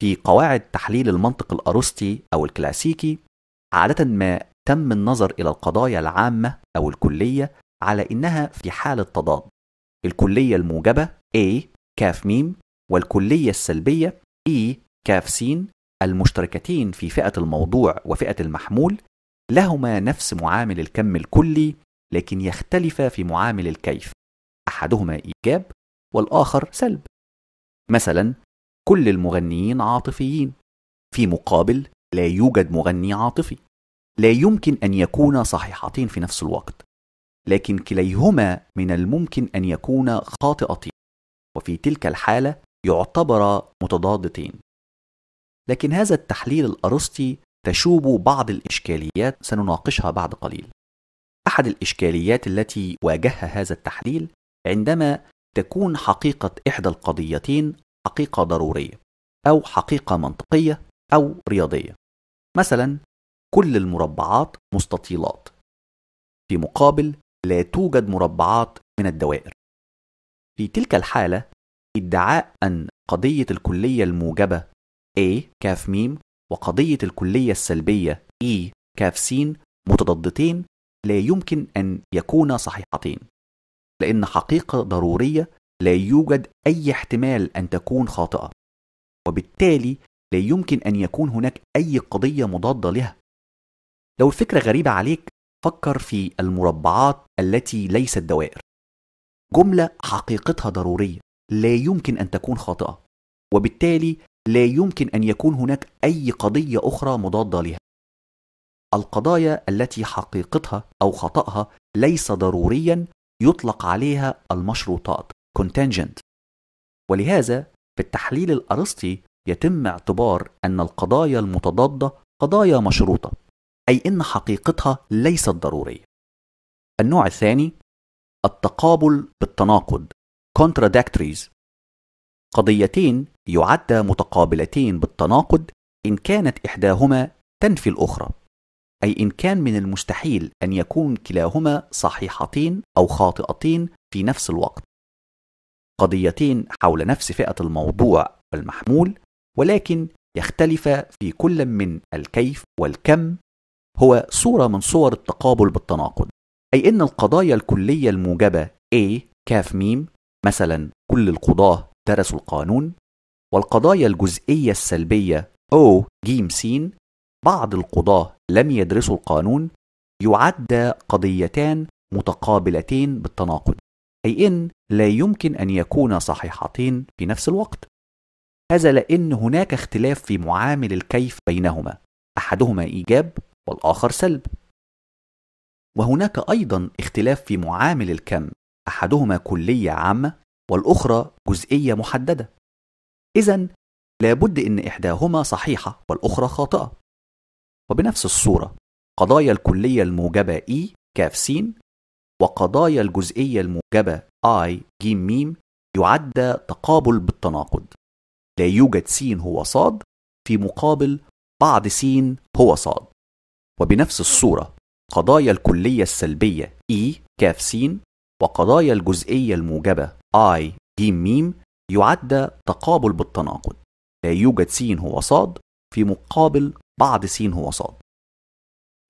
في قواعد تحليل المنطق الأرستي أو الكلاسيكي عادة ما تم النظر إلى القضايا العامة أو الكلية على إنها في حالة تضاد الكلية الموجبة A كاف ميم والكلية السلبية E كاف سين المشتركتين في فئة الموضوع وفئة المحمول لهما نفس معامل الكم الكلي لكن يختلفا في معامل الكيف أحدهما إيجاب والآخر سلب مثلا كل المغنيين عاطفيين في مقابل لا يوجد مغني عاطفي لا يمكن أن يكون صحيحتين في نفس الوقت لكن كليهما من الممكن أن يكون خاطئتين وفي تلك الحالة يعتبر متضادتين لكن هذا التحليل الأرسطي تشوب بعض الإشكاليات سنناقشها بعد قليل أحد الإشكاليات التي واجهها هذا التحليل عندما تكون حقيقة إحدى القضيتين حقيقة ضرورية أو حقيقة منطقية أو رياضية مثلا كل المربعات مستطيلات في مقابل لا توجد مربعات من الدوائر في تلك الحالة ادعاء أن قضية الكلية الموجبة A كاف ميم وقضية الكلية السلبية E كاف سين متضادتين لا يمكن أن يكونا صحيحتين لأن حقيقة ضرورية لا يوجد أي احتمال أن تكون خاطئة وبالتالي لا يمكن أن يكون هناك أي قضية مضادة لها لو الفكرة غريبة عليك فكر في المربعات التي ليست دوائر جملة حقيقتها ضرورية لا يمكن أن تكون خاطئة وبالتالي لا يمكن أن يكون هناك أي قضية أخرى مضادة لها القضايا التي حقيقتها أو خطأها ليس ضروريا يطلق عليها المشروطات contingent ولهذا في التحليل الأرسطي يتم اعتبار أن القضايا المتضادة قضايا مشروطة أي إن حقيقتها ليست ضرورية النوع الثاني التقابل بالتناقض contradictories قضيتين يعدا متقابلتين بالتناقض إن كانت إحداهما تنفي الأخرى أي إن كان من المستحيل أن يكون كلاهما صحيحتين أو خاطئتين في نفس الوقت. قضيتين حول نفس فئة الموضوع والمحمول ولكن يختلف في كل من الكيف والكم هو صورة من صور التقابل بالتناقض أي أن القضايا الكلية الموجبة A كاف ميم مثلا كل القضاة درسوا القانون والقضايا الجزئية السلبية O ج س بعض القضاة لم يدرسوا القانون يعد قضيتان متقابلتين بالتناقض أي إن لا يمكن أن يكونا صحيحتين في نفس الوقت هذا لأن هناك اختلاف في معامل الكيف بينهما أحدهما إيجاب والآخر سلب وهناك أيضا اختلاف في معامل الكم أحدهما كلية عامة والأخرى جزئية محددة إذا لابد أن إحداهما صحيحة والأخرى خاطئة وبنفس الصورة قضايا الكلية الموجبة E كاف سين وقضايا الجزئية الموجبة I ج م يعد تقابل بالتناقض لا يوجد س هو ص في مقابل بعض س هو ص وبنفس الصورة قضايا الكلية السلبية E كاف س وقضايا الجزئية الموجبة I ج م يعد تقابل بالتناقض لا يوجد س هو ص في مقابل بعض س ص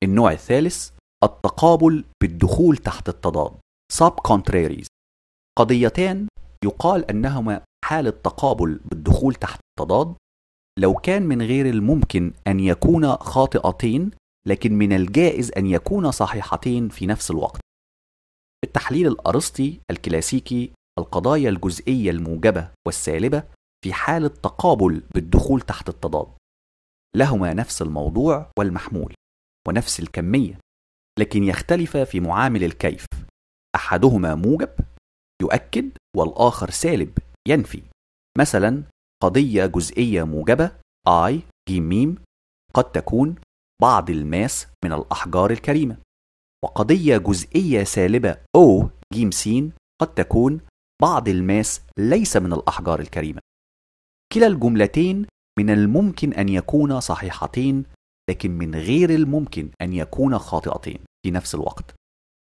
النوع الثالث التقابل بالدخول تحت التضاد sub contraries قضيتان يقال أنهما حالة تقابل بالدخول تحت التضاد لو كان من غير الممكن أن يكون خاطئتين لكن من الجائز أن يكون صحيحتين في نفس الوقت التحليل الأرسطي الكلاسيكي القضايا الجزئية الموجبة والسالبة في حالة تقابل بالدخول تحت التضاد لهما نفس الموضوع والمحمول ونفس الكمية لكن يختلفا في معامل الكيف أحدهما موجب يؤكد والآخر سالب ينفي مثلا قضية جزئية موجبة I ج م قد تكون بعض الماس من الأحجار الكريمة وقضية جزئية سالبة O ج س قد تكون بعض الماس ليس من الأحجار الكريمة كلا الجملتين من الممكن أن يكونا صحيحتين لكن من غير الممكن أن يكونا خاطئتين في نفس الوقت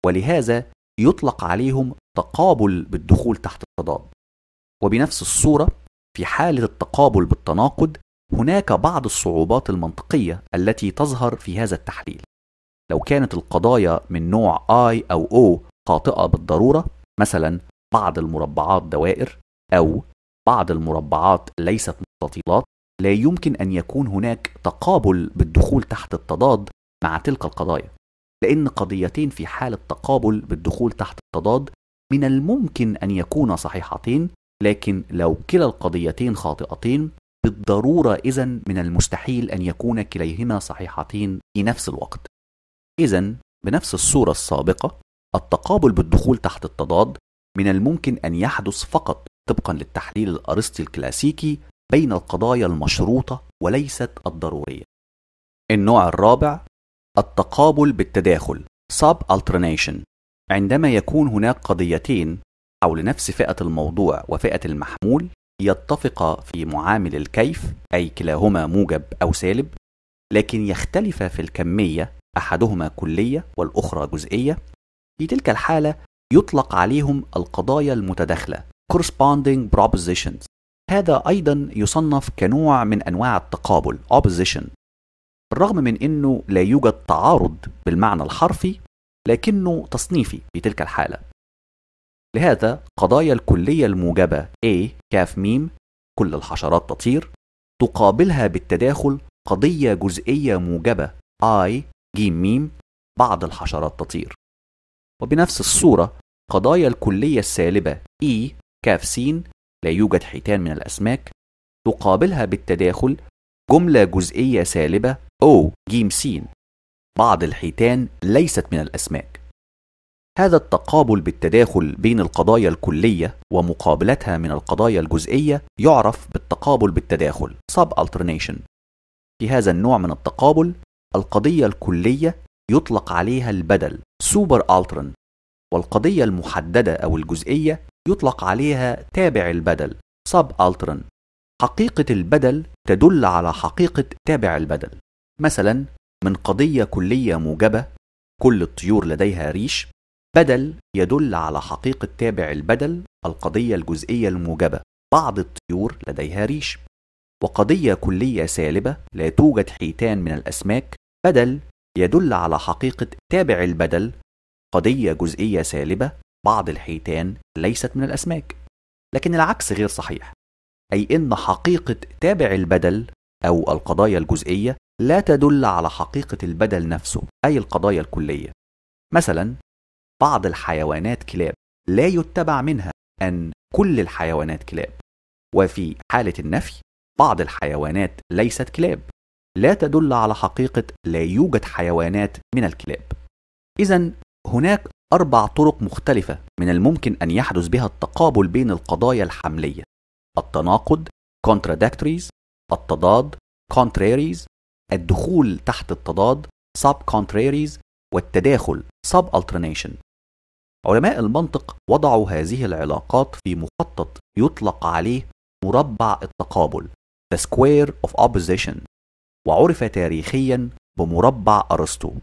ولهذا يطلق عليهم تقابل بالدخول تحت التضاد وبنفس الصورة في حالة التقابل بالتناقض هناك بعض الصعوبات المنطقية التي تظهر في هذا التحليل لو كانت القضايا من نوع I أو O خاطئة بالضرورة مثلا بعض المربعات دوائر أو بعض المربعات ليست مستطيلات لا يمكن ان يكون هناك تقابل بالدخول تحت التضاد مع تلك القضايا لان قضيتين في حاله تقابل بالدخول تحت التضاد من الممكن ان يكونا صحيحتين لكن لو كلا القضيتين خاطئتين بالضروره اذا من المستحيل ان يكون كليهما صحيحتين في نفس الوقت اذا بنفس الصوره السابقه التقابل بالدخول تحت التضاد من الممكن ان يحدث فقط طبقا للتحليل الارسطي الكلاسيكي بين القضايا المشروطة وليست الضرورية. النوع الرابع التقابل بالتداخل sub alternation عندما يكون هناك قضيتين حول نفس فئة الموضوع وفئة المحمول يتفقا في معامل الكيف أي كلاهما موجب أو سالب لكن يختلفا في الكمية أحدهما كلية والأخرى جزئية في تلك الحالة يطلق عليهم القضايا المتداخلة corresponding propositions هذا أيضا يصنف كنوع من أنواع التقابل opposition بالرغم من أنه لا يوجد تعارض بالمعنى الحرفي لكنه تصنيفي في تلك الحالة لهذا قضايا الكلية الموجبة A كاف ميم كل الحشرات تطير تقابلها بالتداخل قضية جزئية موجبة I ج ميم بعض الحشرات تطير وبنفس الصورة قضايا الكلية السالبة E كاف سين لا يوجد حيتان من الأسماك تقابلها بالتداخل جملة جزئية سالبة أو جيم سين بعض الحيتان ليست من الأسماك هذا التقابل بالتداخل بين القضايا الكلية ومقابلتها من القضايا الجزئية يعرف بالتقابل بالتداخل sub alternation في هذا النوع من التقابل القضية الكلية يطلق عليها البدل سوبر والقضية المحددة أو الجزئية يطلق عليها تابع البدل سب ألترن حقيقة البدل تدل على حقيقة تابع البدل مثلا من قضية كلية موجبة كل الطيور لديها ريش بدل يدل على حقيقة تابع البدل القضية الجزئية الموجبة بعض الطيور لديها ريش وقضية كلية سالبة لا توجد حيتان من الأسماك بدل يدل على حقيقة تابع البدل قضية جزئية سالبة بعض الحيتان ليست من الأسماك لكن العكس غير صحيح أي إن حقيقة تابع البدل أو القضايا الجزئية لا تدل على حقيقة البدل نفسه أي القضايا الكلية مثلا بعض الحيوانات كلاب لا يتبع منها أن كل الحيوانات كلاب وفي حالة النفي بعض الحيوانات ليست كلاب لا تدل على حقيقة لا يوجد حيوانات من الكلاب إذا هناك أربع طرق مختلفة من الممكن أن يحدث بها التقابل بين القضايا الحملية التناقض contradictories التضاد contraries الدخول تحت التضاد sub contraries والتداخل sub alternation علماء المنطق وضعوا هذه العلاقات في مخطط يطلق عليه مربع التقابل the square of opposition وعرف تاريخيا بمربع أرسطو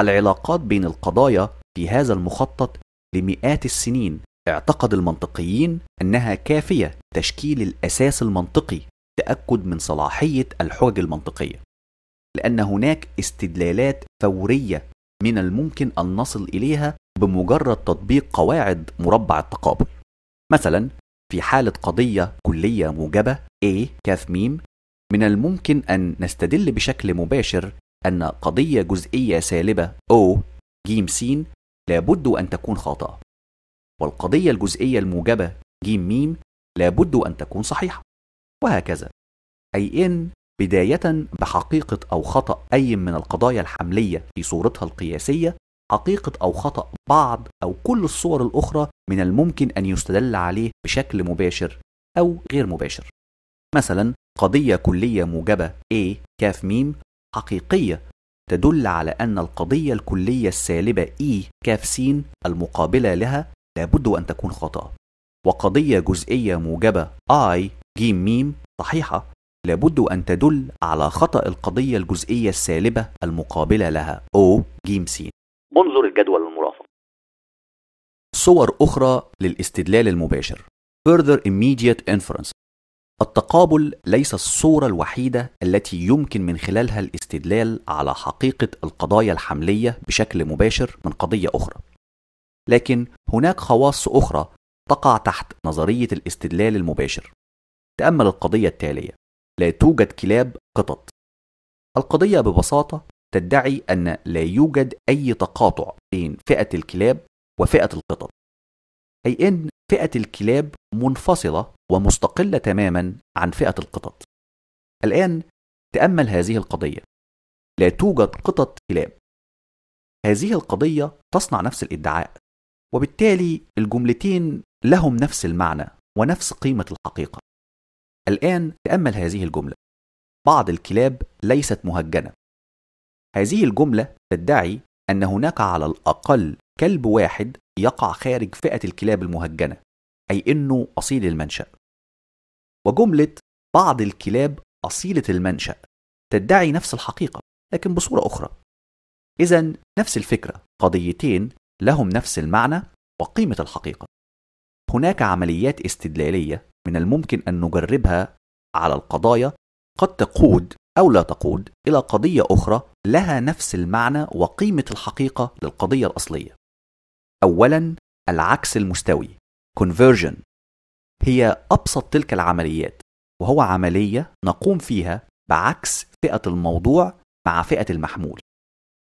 العلاقات بين القضايا في هذا المخطط لمئات السنين اعتقد المنطقيين انها كافيه تشكيل الاساس المنطقي تاكد من صلاحيه الحجج المنطقيه لان هناك استدلالات فوريه من الممكن ان نصل اليها بمجرد تطبيق قواعد مربع التقابل مثلا في حالة قضية كلية موجبة A كاف ميم من الممكن أن نستدل بشكل مباشر أن قضية جزئية سالبة O ج س لابد أن تكون خاطئة والقضية الجزئية الموجبة ج م لابد أن تكون صحيحة وهكذا أي إن بداية بحقيقة أو خطأ أي من القضايا الحملية في صورتها القياسية حقيقة أو خطأ بعض أو كل الصور الأخرى من الممكن أن يستدل عليه بشكل مباشر أو غير مباشر مثلا قضية كلية موجبة A كاف ميم حقيقية تدل على أن القضية الكلية السالبة E كاف س المقابلة لها لابد أن تكون خطأ وقضية جزئية موجبة I ج م صحيحة لابد أن تدل على خطأ القضية الجزئية السالبة المقابلة لها O ج س انظر الجدول المرافق صور أخرى للاستدلال المباشر Further immediate inference التقابل ليس الصورة الوحيدة التي يمكن من خلالها الاستدلال على حقيقة القضايا الحملية بشكل مباشر من قضية أخرى. لكن هناك خواص أخرى تقع تحت نظرية الاستدلال المباشر. تأمل القضية التالية: لا توجد كلاب قطط. القضية ببساطة تدعي أن لا يوجد أي تقاطع بين فئة الكلاب وفئة القطط. أي أن فئة الكلاب منفصلة ومستقلة تماما عن فئة القطط. الآن تأمل هذه القضية. لا توجد قطط كلاب. هذه القضية تصنع نفس الادعاء، وبالتالي الجملتين لهم نفس المعنى ونفس قيمة الحقيقة. الآن تأمل هذه الجملة. بعض الكلاب ليست مهجنة. هذه الجملة تدعي أن هناك على الأقل كلب واحد يقع خارج فئة الكلاب المهجنة، أي إنه أصيل المنشأ. وجملة بعض الكلاب أصيلة المنشأ تدعي نفس الحقيقة لكن بصورة أخرى. إذا نفس الفكرة، قضيتين لهم نفس المعنى وقيمة الحقيقة. هناك عمليات استدلالية من الممكن أن نجربها على القضايا قد تقود أو لا تقود إلى قضية أخرى لها نفس المعنى وقيمة الحقيقة للقضية الأصلية. أولاً العكس المستوي conversion هي أبسط تلك العمليات وهو عملية نقوم فيها بعكس فئة الموضوع مع فئة المحمول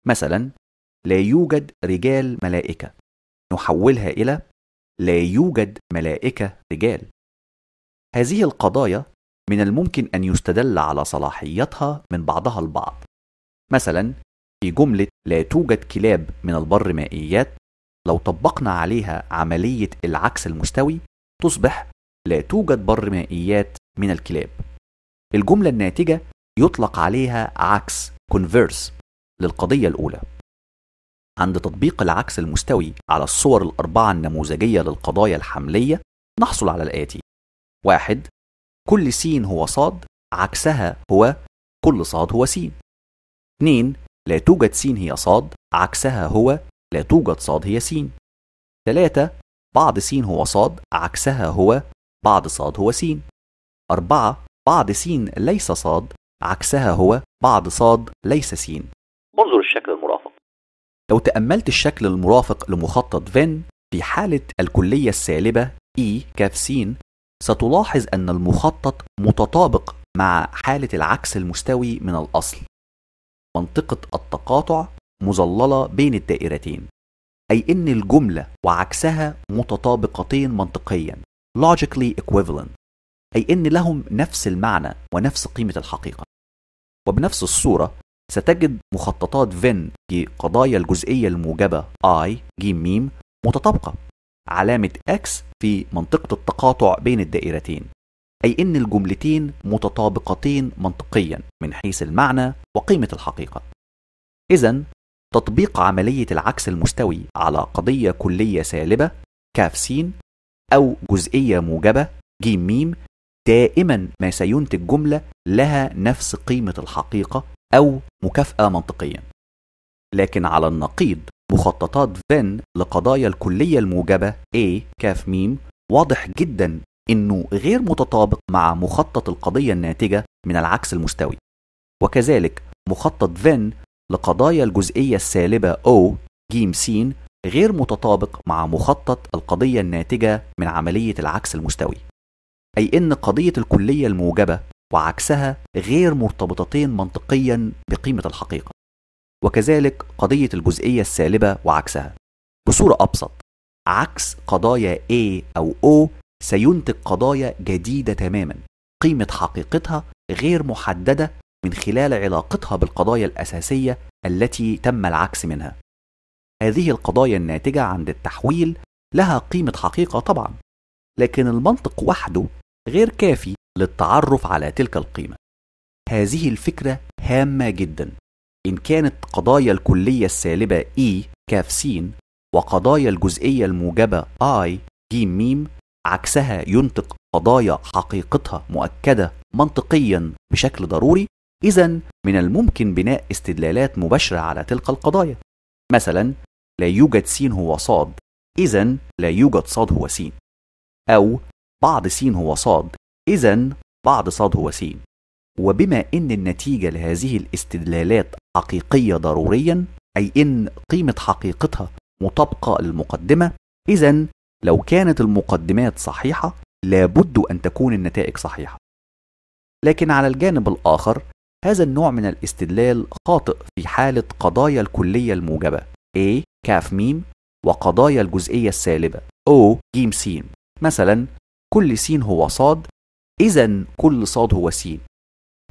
مثلا لا يوجد رجال ملائكة نحولها إلى لا يوجد ملائكة رجال هذه القضايا من الممكن أن يستدل على صلاحيتها من بعضها البعض مثلا في جملة لا توجد كلاب من البر مائيات لو طبقنا عليها عملية العكس المستوي تصبح لا توجد بر مائيات من الكلاب الجملة الناتجة يطلق عليها عكس كونفيرس للقضية الأولى عند تطبيق العكس المستوي على الصور الأربعة النموذجية للقضايا الحملية نحصل على الآتي واحد كل سين هو صاد عكسها هو كل صاد هو سين اثنين لا توجد سين هي صاد عكسها هو لا توجد صاد هي سين ثلاثة بعض سين هو صاد عكسها هو بعض صاد هو سين أربعة بعض سين ليس صاد عكسها هو بعض صاد ليس سين انظر الشكل المرافق لو تأملت الشكل المرافق لمخطط فين في حالة الكلية السالبة E كاف س ستلاحظ أن المخطط متطابق مع حالة العكس المستوي من الأصل منطقة التقاطع مظللة بين الدائرتين أي أن الجملة وعكسها متطابقتين منطقيا logically equivalent أي إن لهم نفس المعنى ونفس قيمة الحقيقة وبنفس الصورة ستجد مخططات فين في قضايا الجزئية الموجبة I ج م e متطابقة علامة X في منطقة التقاطع بين الدائرتين أي إن الجملتين متطابقتين منطقيا من حيث المعنى وقيمة الحقيقة إذا تطبيق عملية العكس المستوي على قضية كلية سالبة كاف سين أو جزئية موجبة ج م دائما ما سينتج جملة لها نفس قيمة الحقيقة أو مكافأة منطقيا لكن على النقيض مخططات فين لقضايا الكلية الموجبة A كاف م واضح جدا انه غير متطابق مع مخطط القضية الناتجة من العكس المستوي وكذلك مخطط فين لقضايا الجزئية السالبة O ج س غير متطابق مع مخطط القضية الناتجة من عملية العكس المستوي أي أن قضية الكلية الموجبة وعكسها غير مرتبطتين منطقيا بقيمة الحقيقة وكذلك قضية الجزئية السالبة وعكسها بصورة أبسط عكس قضايا A أو O سينتج قضايا جديدة تماما قيمة حقيقتها غير محددة من خلال علاقتها بالقضايا الأساسية التي تم العكس منها هذه القضايا الناتجة عن التحويل لها قيمة حقيقة طبعا لكن المنطق وحده غير كافي للتعرف على تلك القيمة هذه الفكرة هامة جدا إن كانت قضايا الكلية السالبة E كاف سين وقضايا الجزئية الموجبة I ج م عكسها ينطق قضايا حقيقتها مؤكدة منطقيا بشكل ضروري إذا من الممكن بناء استدلالات مباشرة على تلك القضايا مثلا لا يوجد س هو صاد إذا لا يوجد صاد هو س أو بعض س هو صاد إذا بعض صاد هو س وبما إن النتيجة لهذه الاستدلالات حقيقية ضروريا أي إن قيمة حقيقتها مطابقة للمقدمة إذا لو كانت المقدمات صحيحة لابد أن تكون النتائج صحيحة لكن على الجانب الآخر هذا النوع من الاستدلال خاطئ في حالة قضايا الكلية الموجبة A كاف ميم وقضايا الجزئية السالبة أو جيم سين مثلا كل سين هو صاد إذا كل صاد هو سين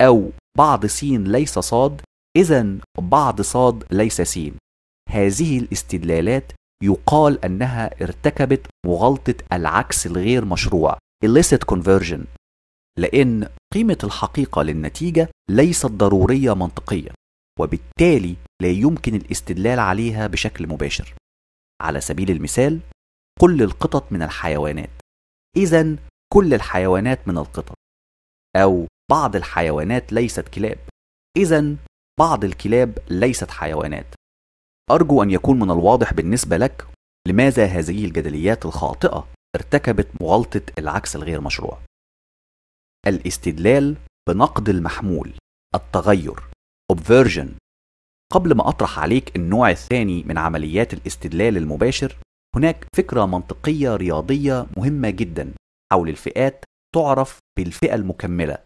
أو بعض سين ليس صاد إذا بعض صاد ليس سين هذه الاستدلالات يقال أنها ارتكبت مغالطة العكس الغير مشروع illicit conversion لأن قيمة الحقيقة للنتيجة ليست ضرورية منطقيًا وبالتالي لا يمكن الاستدلال عليها بشكل مباشر على سبيل المثال كل القطط من الحيوانات اذا كل الحيوانات من القطط او بعض الحيوانات ليست كلاب اذا بعض الكلاب ليست حيوانات ارجو ان يكون من الواضح بالنسبه لك لماذا هذه الجدليات الخاطئه ارتكبت مغالطه العكس الغير مشروع الاستدلال بنقد المحمول التغير Obversion قبل ما أطرح عليك النوع الثاني من عمليات الاستدلال المباشر هناك فكرة منطقية رياضية مهمة جدا حول الفئات تعرف بالفئة المكملة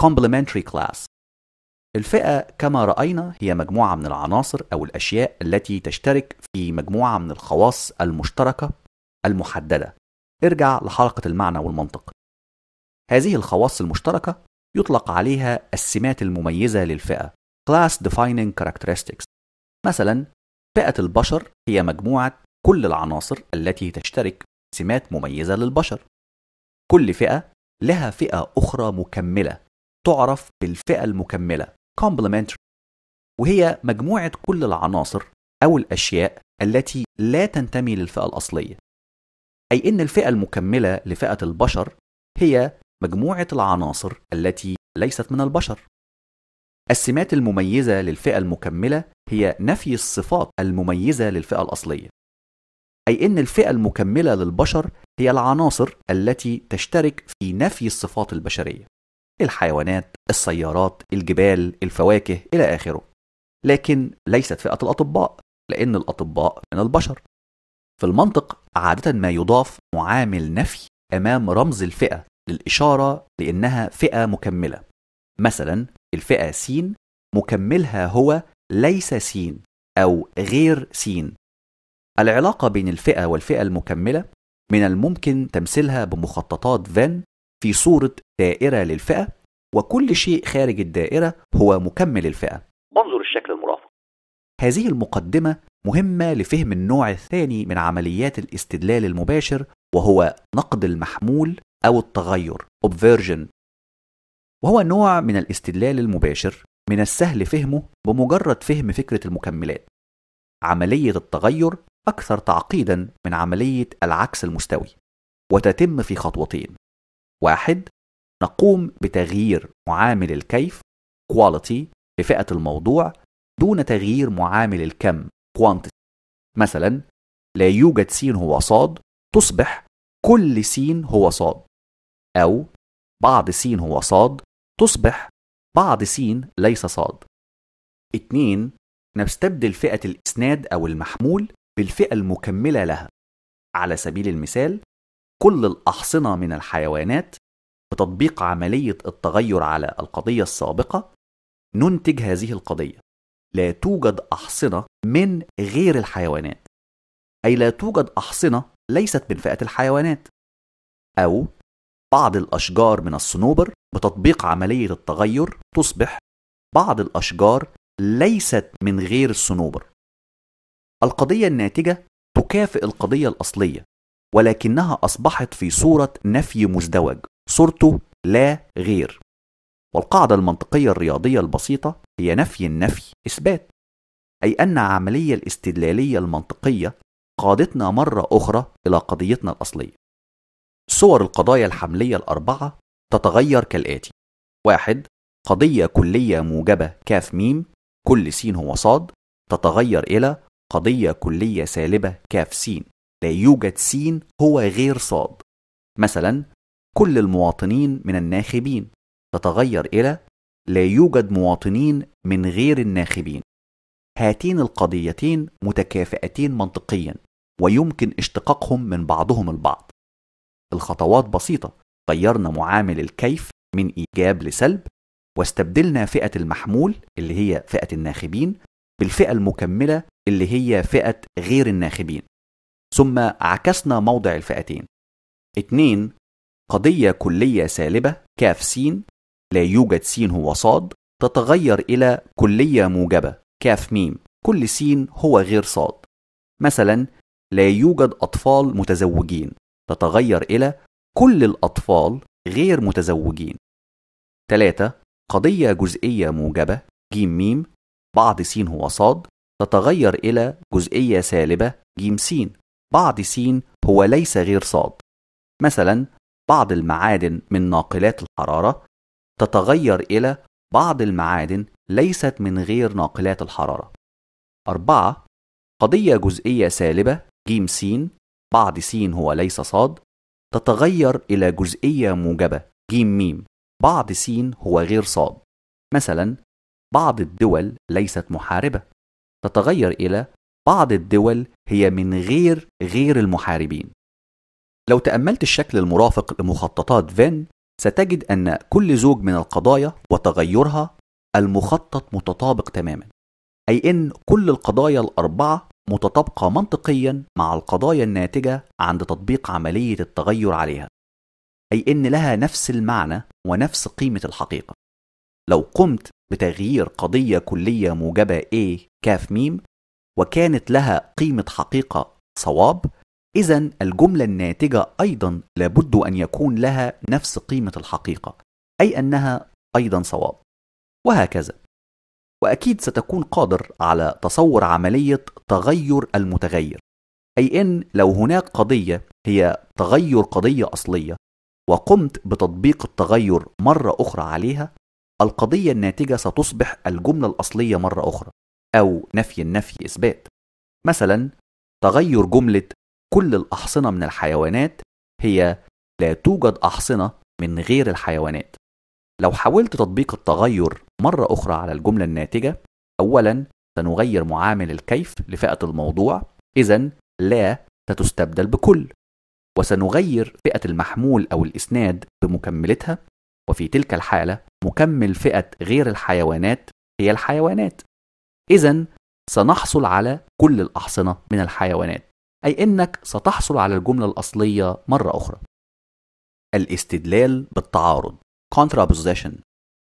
Complementary Class الفئة كما رأينا هي مجموعة من العناصر أو الأشياء التي تشترك في مجموعة من الخواص المشتركة المحددة ارجع لحلقة المعنى والمنطق هذه الخواص المشتركة يطلق عليها السمات المميزة للفئة Class Defining Characteristics مثلا فئة البشر هي مجموعة كل العناصر التي تشترك سمات مميزة للبشر كل فئة لها فئة أخرى مكملة تعرف بالفئة المكملة Complementary وهي مجموعة كل العناصر أو الأشياء التي لا تنتمي للفئة الأصلية أي إن الفئة المكملة لفئة البشر هي مجموعة العناصر التي ليست من البشر. السمات المميزة للفئة المكملة هي نفي الصفات المميزة للفئة الأصلية. أي إن الفئة المكملة للبشر هي العناصر التي تشترك في نفي الصفات البشرية. الحيوانات، السيارات، الجبال، الفواكه إلى آخره. لكن ليست فئة الأطباء، لأن الأطباء من البشر. في المنطق عادة ما يضاف معامل نفي أمام رمز الفئة للإشارة لأنها فئة مكملة مثلا الفئة سين مكملها هو ليس سين أو غير سين العلاقة بين الفئة والفئة المكملة من الممكن تمثيلها بمخططات فان في صورة دائرة للفئة وكل شيء خارج الدائرة هو مكمل الفئة انظر الشكل المرافق هذه المقدمة مهمة لفهم النوع الثاني من عمليات الاستدلال المباشر وهو نقد المحمول أو التغير Obversion وهو نوع من الاستدلال المباشر من السهل فهمه بمجرد فهم فكرة المكملات عملية التغير أكثر تعقيدا من عملية العكس المستوي وتتم في خطوتين واحد نقوم بتغيير معامل الكيف quality لفئة الموضوع دون تغيير معامل الكم quantity مثلا لا يوجد س هو صاد تصبح كل س هو صاد أو بعض س هو صاد تصبح بعض س ليس صاد. اتنين نستبدل فئة الإسناد أو المحمول بالفئة المكملة لها. على سبيل المثال، كل الأحصنة من الحيوانات بتطبيق عملية التغير على القضية السابقة ننتج هذه القضية. لا توجد أحصنة من غير الحيوانات. أي لا توجد أحصنة ليست من فئة الحيوانات. أو بعض الأشجار من الصنوبر بتطبيق عملية التغير تصبح بعض الأشجار ليست من غير الصنوبر. القضية الناتجة تكافئ القضية الأصلية، ولكنها أصبحت في صورة نفي مزدوج، صورته لا غير. والقاعدة المنطقية الرياضية البسيطة هي نفي النفي إثبات، أي أن عملية الاستدلالية المنطقية قادتنا مرة أخرى إلى قضيتنا الأصلية. صور القضايا الحملية الأربعة تتغير كالآتي واحد قضية كلية موجبة كاف ميم كل سين هو صاد تتغير إلى قضية كلية سالبة كاف سين لا يوجد سين هو غير صاد مثلا كل المواطنين من الناخبين تتغير إلى لا يوجد مواطنين من غير الناخبين هاتين القضيتين متكافئتين منطقيا ويمكن اشتقاقهم من بعضهم البعض الخطوات بسيطة غيرنا معامل الكيف من إيجاب لسلب واستبدلنا فئة المحمول اللي هي فئة الناخبين بالفئة المكملة اللي هي فئة غير الناخبين ثم عكسنا موضع الفئتين اتنين قضية كلية سالبة كاف سين لا يوجد سين هو صاد تتغير إلى كلية موجبة كاف ميم كل سين هو غير صاد مثلا لا يوجد أطفال متزوجين تتغير إلى كل الأطفال غير متزوجين 3. قضية جزئية موجبة ج م بعض س هو ص تتغير إلى جزئية سالبة ج س بعض س هو ليس غير ص مثلا بعض المعادن من ناقلات الحرارة تتغير إلى بعض المعادن ليست من غير ناقلات الحرارة 4. قضية جزئية سالبة ج س بعض س هو ليس صاد تتغير إلى جزئية موجبة ج م بعض س هو غير صاد مثلا بعض الدول ليست محاربة تتغير إلى بعض الدول هي من غير غير المحاربين لو تأملت الشكل المرافق لمخططات فين ستجد أن كل زوج من القضايا وتغيرها المخطط متطابق تماما أي أن كل القضايا الأربعة متطابقة منطقيا مع القضايا الناتجة عند تطبيق عملية التغير عليها أي إن لها نفس المعنى ونفس قيمة الحقيقة لو قمت بتغيير قضية كلية موجبة A كاف ميم وكانت لها قيمة حقيقة صواب إذا الجملة الناتجة أيضا لابد أن يكون لها نفس قيمة الحقيقة أي أنها أيضا صواب وهكذا واكيد ستكون قادر على تصور عمليه تغير المتغير اي ان لو هناك قضيه هي تغير قضيه اصليه وقمت بتطبيق التغير مره اخرى عليها القضيه الناتجه ستصبح الجمله الاصليه مره اخرى او نفي النفي اثبات مثلا تغير جمله كل الاحصنه من الحيوانات هي لا توجد احصنه من غير الحيوانات لو حاولت تطبيق التغير مرة أخرى على الجملة الناتجة أولا سنغير معامل الكيف لفئة الموضوع إذا لا ستستبدل بكل وسنغير فئة المحمول أو الإسناد بمكملتها وفي تلك الحالة مكمل فئة غير الحيوانات هي الحيوانات إذا سنحصل على كل الأحصنة من الحيوانات أي إنك ستحصل على الجملة الأصلية مرة أخرى الاستدلال بالتعارض contraposition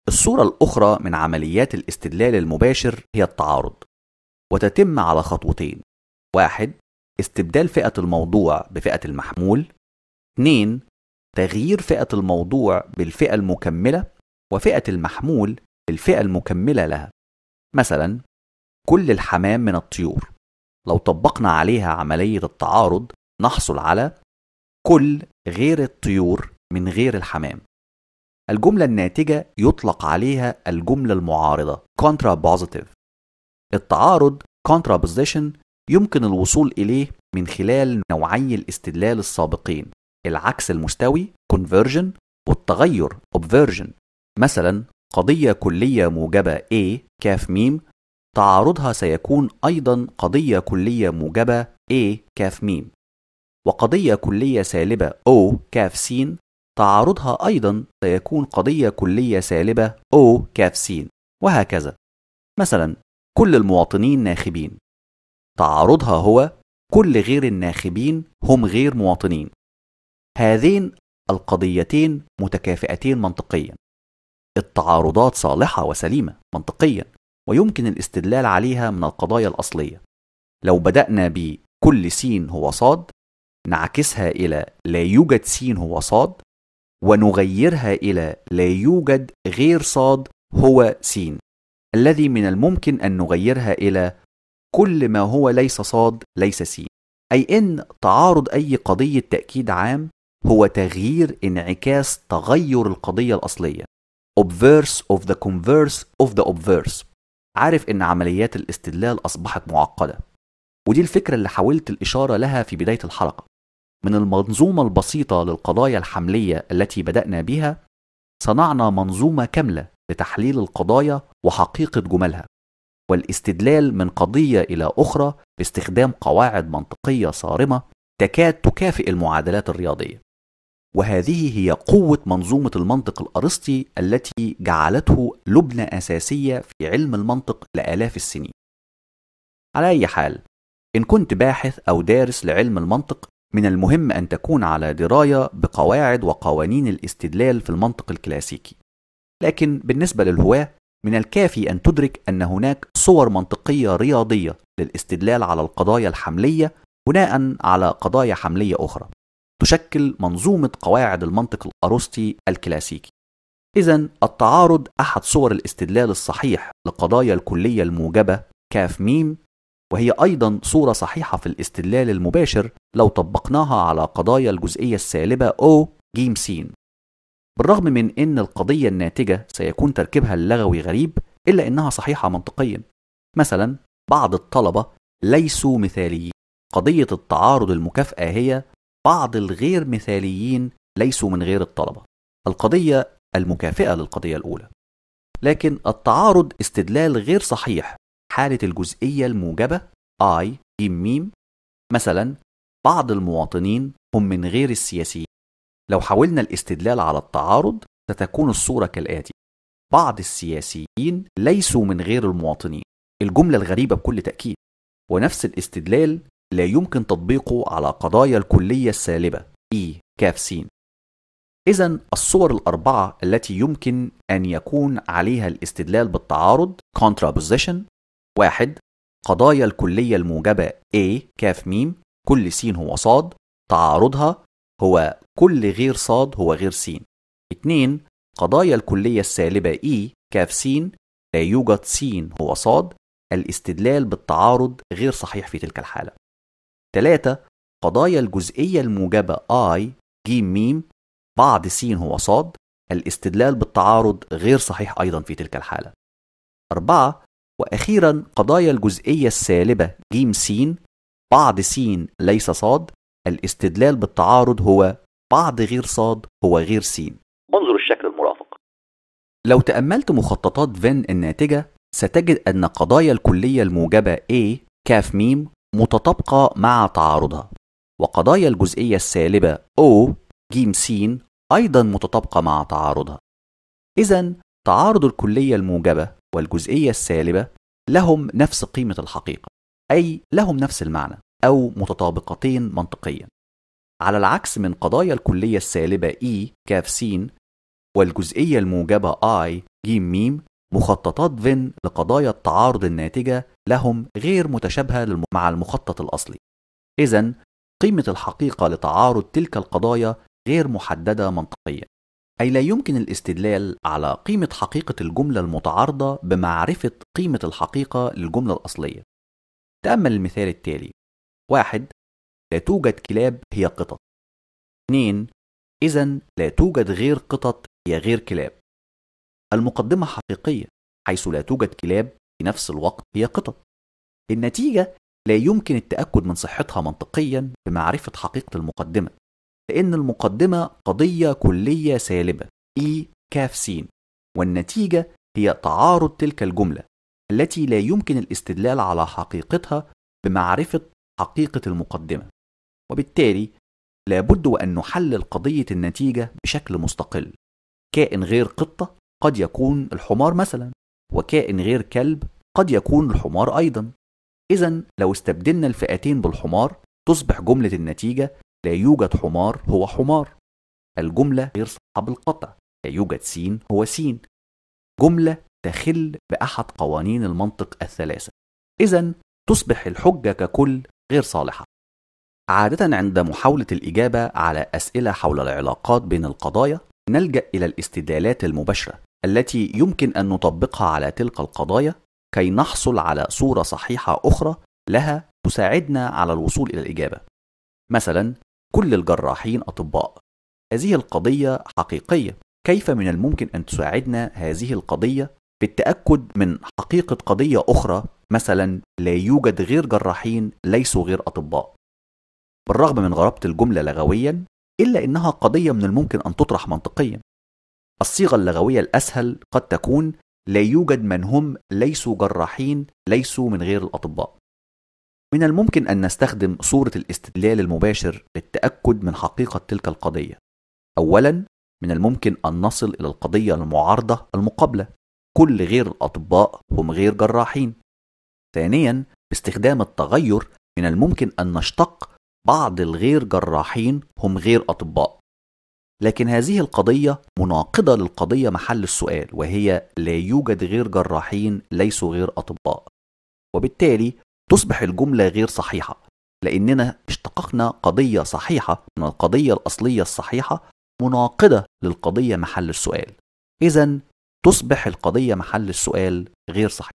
الصورة الأخرى من عمليات الاستدلال المباشر هي التعارض وتتم على خطوتين واحد استبدال فئة الموضوع بفئة المحمول اثنين تغيير فئة الموضوع بالفئة المكملة وفئة المحمول بالفئة المكملة لها مثلا كل الحمام من الطيور لو طبقنا عليها عملية التعارض نحصل على كل غير الطيور من غير الحمام الجملة الناتجة يطلق عليها الجملة المعارضة contrapositive التعارض contraposition يمكن الوصول إليه من خلال نوعي الاستدلال السابقين العكس المستوي conversion والتغير obversion مثلا قضية كلية موجبة A كاف ميم تعارضها سيكون أيضا قضية كلية موجبة A كاف ميم وقضية كلية سالبة O كاف سين تعارضها أيضا سيكون قضية كلية سالبة أو كافسين وهكذا مثلا كل المواطنين ناخبين تعارضها هو كل غير الناخبين هم غير مواطنين هذين القضيتين متكافئتين منطقيا التعارضات صالحة وسليمة منطقيا ويمكن الاستدلال عليها من القضايا الأصلية لو بدأنا بكل سين هو صاد نعكسها إلى لا يوجد سين هو صاد ونغيرها إلى لا يوجد غير صاد هو سين الذي من الممكن أن نغيرها إلى كل ما هو ليس صاد ليس سين أي إن تعارض أي قضية تأكيد عام هو تغيير انعكاس تغير القضية الأصلية obverse of the converse of the obverse عارف إن عمليات الاستدلال أصبحت معقدة ودي الفكرة اللي حاولت الإشارة لها في بداية الحلقة من المنظومة البسيطة للقضايا الحملية التي بدأنا بها صنعنا منظومة كاملة لتحليل القضايا وحقيقة جملها والاستدلال من قضية إلى أخرى باستخدام قواعد منطقية صارمة تكاد تكافئ المعادلات الرياضية وهذه هي قوة منظومة المنطق الأرسطي التي جعلته لبنة أساسية في علم المنطق لآلاف السنين على أي حال إن كنت باحث أو دارس لعلم المنطق من المهم أن تكون على دراية بقواعد وقوانين الاستدلال في المنطق الكلاسيكي. لكن بالنسبة للهواة من الكافي أن تدرك أن هناك صور منطقية رياضية للاستدلال على القضايا الحملية بناء على قضايا حملية أخرى تشكل منظومة قواعد المنطق الأرسطي الكلاسيكي. إذا التعارض أحد صور الاستدلال الصحيح لقضايا الكلية الموجبة كاف ميم وهي أيضا صورة صحيحة في الاستدلال المباشر لو طبقناها على قضايا الجزئية السالبة أو جيم سين بالرغم من أن القضية الناتجة سيكون تركيبها اللغوي غريب إلا أنها صحيحة منطقيا مثلا بعض الطلبة ليسوا مثاليين قضية التعارض المكافأة هي بعض الغير مثاليين ليسوا من غير الطلبة القضية المكافئة للقضية الأولى لكن التعارض استدلال غير صحيح حالة الجزئية الموجبة I م مثلا بعض المواطنين هم من غير السياسيين لو حاولنا الاستدلال على التعارض ستكون الصورة كالآتي بعض السياسيين ليسوا من غير المواطنين الجملة الغريبة بكل تأكيد ونفس الاستدلال لا يمكن تطبيقه على قضايا الكلية السالبة إي e كاف سين إذا الصور الأربعة التي يمكن أن يكون عليها الاستدلال بالتعارض contraposition واحد قضايا الكلية الموجبة A كاف ميم كل س هو صاد تعارضها هو كل غير صاد هو غير س 2 قضايا الكلية السالبة E كاف س لا يوجد س هو صاد الاستدلال بالتعارض غير صحيح في تلك الحالة 3 قضايا الجزئية الموجبة I ج م بعض س هو صاد الاستدلال بالتعارض غير صحيح أيضا في تلك الحالة 4 وأخيرا قضايا الجزئية السالبة ج س بعض س ليس صاد الاستدلال بالتعارض هو بعض غير صاد هو غير س انظر الشكل المرافق لو تأملت مخططات فين الناتجة ستجد أن قضايا الكلية الموجبة A كاف ميم متطابقة مع تعارضها وقضايا الجزئية السالبة O ج س أيضا متطابقة مع تعارضها إذا تعارض الكلية الموجبة والجزئية السالبة لهم نفس قيمة الحقيقة أي لهم نفس المعنى أو متطابقتين منطقيا على العكس من قضايا الكلية السالبة E كاف سين والجزئية الموجبة I ج م مخططات فين لقضايا التعارض الناتجة لهم غير متشابهة مع المخطط الأصلي إذا قيمة الحقيقة لتعارض تلك القضايا غير محددة منطقيا أي لا يمكن الاستدلال على قيمة حقيقة الجملة المتعارضة بمعرفة قيمة الحقيقة للجملة الأصلية. تأمل المثال التالي: واحد لا توجد كلاب هي قطط. 2 إذا لا توجد غير قطط هي غير كلاب. المقدمة حقيقية حيث لا توجد كلاب في نفس الوقت هي قطط. النتيجة لا يمكن التأكد من صحتها منطقيا بمعرفة حقيقة المقدمة لأن المقدمة قضية كلية سالبة إي e كاف سين والنتيجة هي تعارض تلك الجملة التي لا يمكن الاستدلال على حقيقتها بمعرفة حقيقة المقدمة وبالتالي لابد وأن نحلل قضية النتيجة بشكل مستقل كائن غير قطة قد يكون الحمار مثلا وكائن غير كلب قد يكون الحمار أيضا إذا لو استبدلنا الفئتين بالحمار تصبح جملة النتيجة لا يوجد حمار هو حمار الجملة غير صحة بالقطع لا يوجد سين هو سين جملة تخل بأحد قوانين المنطق الثلاثة إذا تصبح الحجة ككل غير صالحة عادة عند محاولة الإجابة على أسئلة حول العلاقات بين القضايا نلجأ إلى الاستدلالات المباشرة التي يمكن أن نطبقها على تلك القضايا كي نحصل على صورة صحيحة أخرى لها تساعدنا على الوصول إلى الإجابة مثلا كل الجراحين أطباء هذه القضية حقيقية كيف من الممكن أن تساعدنا هذه القضية في التأكد من حقيقة قضية أخرى مثلا لا يوجد غير جراحين ليسوا غير أطباء بالرغم من غرابة الجملة لغويا إلا إنها قضية من الممكن أن تطرح منطقيا الصيغة اللغوية الأسهل قد تكون لا يوجد من هم ليسوا جراحين ليسوا من غير الأطباء من الممكن أن نستخدم صورة الاستدلال المباشر للتأكد من حقيقة تلك القضية. أولاً، من الممكن أن نصل إلى القضية المعارضة المقابلة، كل غير الأطباء هم غير جراحين. ثانياً، باستخدام التغير من الممكن أن نشتق بعض الغير جراحين هم غير أطباء. لكن هذه القضية مناقضة للقضية محل السؤال وهي لا يوجد غير جراحين ليسوا غير أطباء. وبالتالي تصبح الجملة غير صحيحة لأننا اشتققنا قضية صحيحة من القضية الأصلية الصحيحة مناقضة للقضية محل السؤال إذا تصبح القضية محل السؤال غير صحيح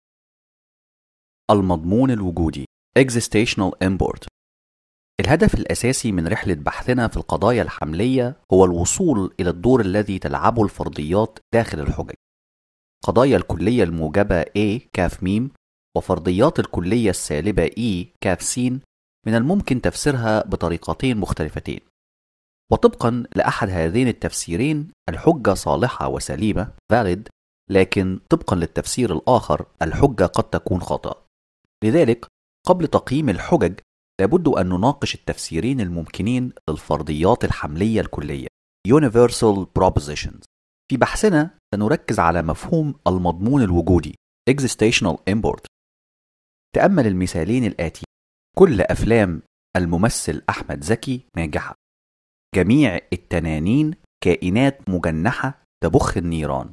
المضمون الوجودي Existential Import الهدف الأساسي من رحلة بحثنا في القضايا الحملية هو الوصول إلى الدور الذي تلعبه الفرضيات داخل الحجج. قضايا الكلية الموجبة A كاف ميم وفرضيات الكلية السالبة E كاف س من الممكن تفسيرها بطريقتين مختلفتين وطبقا لأحد هذين التفسيرين الحجة صالحة وسليمة valid لكن طبقا للتفسير الآخر الحجة قد تكون خطأ لذلك قبل تقييم الحجج لابد أن نناقش التفسيرين الممكنين للفرضيات الحملية الكلية Universal Propositions في بحثنا سنركز على مفهوم المضمون الوجودي Existential Import تأمل المثالين الآتي كل أفلام الممثل أحمد زكي ناجحة جميع التنانين كائنات مجنحة تبخ النيران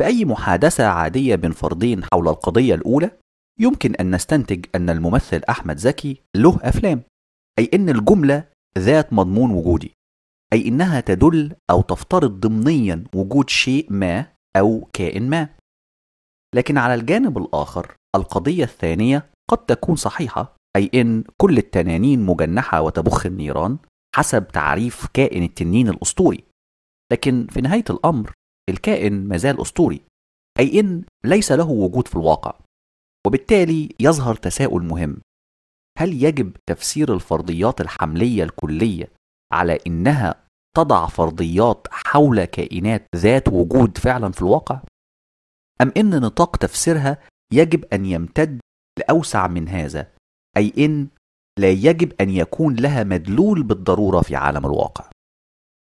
بأي محادثة عادية بين فردين حول القضية الأولى يمكن أن نستنتج أن الممثل أحمد زكي له أفلام أي أن الجملة ذات مضمون وجودي أي إنها تدل أو تفترض ضمنيا وجود شيء ما أو كائن ما لكن على الجانب الآخر القضية الثانية قد تكون صحيحة أي إن كل التنانين مجنحة وتبخ النيران حسب تعريف كائن التنين الأسطوري لكن في نهاية الأمر الكائن مازال أسطوري أي إن ليس له وجود في الواقع وبالتالي يظهر تساؤل مهم هل يجب تفسير الفرضيات الحملية الكلية على إنها تضع فرضيات حول كائنات ذات وجود فعلا في الواقع؟ أم إن نطاق تفسيرها يجب أن يمتد الأوسع من هذا أي إن لا يجب أن يكون لها مدلول بالضرورة في عالم الواقع.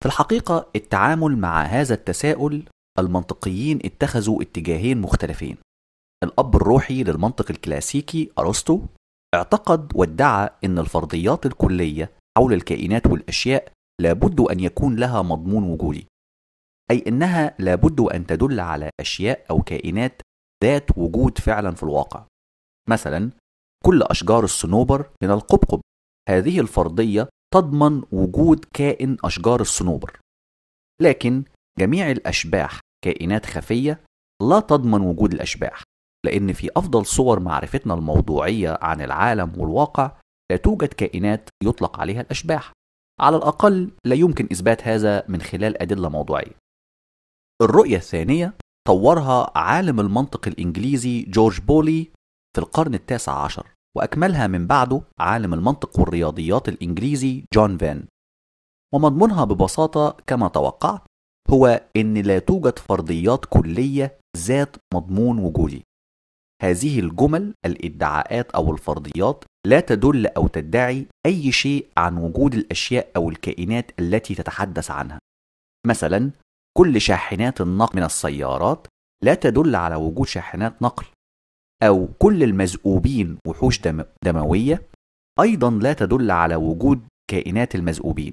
في الحقيقة التعامل مع هذا التساؤل المنطقيين اتخذوا اتجاهين مختلفين. الأب الروحي للمنطق الكلاسيكي أرسطو اعتقد وادعى أن الفرضيات الكلية حول الكائنات والأشياء لابد أن يكون لها مضمون وجودي. أي أنها لابد أن تدل على أشياء أو كائنات ذات وجود فعلا في الواقع. مثلا كل أشجار الصنوبر من القبقب هذه الفرضية تضمن وجود كائن أشجار الصنوبر لكن جميع الأشباح كائنات خفية لا تضمن وجود الأشباح لأن في أفضل صور معرفتنا الموضوعية عن العالم والواقع لا توجد كائنات يطلق عليها الأشباح على الأقل لا يمكن إثبات هذا من خلال أدلة موضوعية الرؤية الثانية طورها عالم المنطق الإنجليزي جورج بولي في القرن التاسع عشر وأكملها من بعده عالم المنطق والرياضيات الإنجليزي جون فان ومضمونها ببساطة كما توقعت هو إن لا توجد فرضيات كلية ذات مضمون وجودي هذه الجمل الادعاءات أو الفرضيات لا تدل أو تدعي أي شيء عن وجود الأشياء أو الكائنات التي تتحدث عنها مثلا كل شاحنات النقل من السيارات لا تدل على وجود شاحنات نقل أو كل المزؤوبين وحوش دم دموية أيضا لا تدل على وجود كائنات المزؤوبين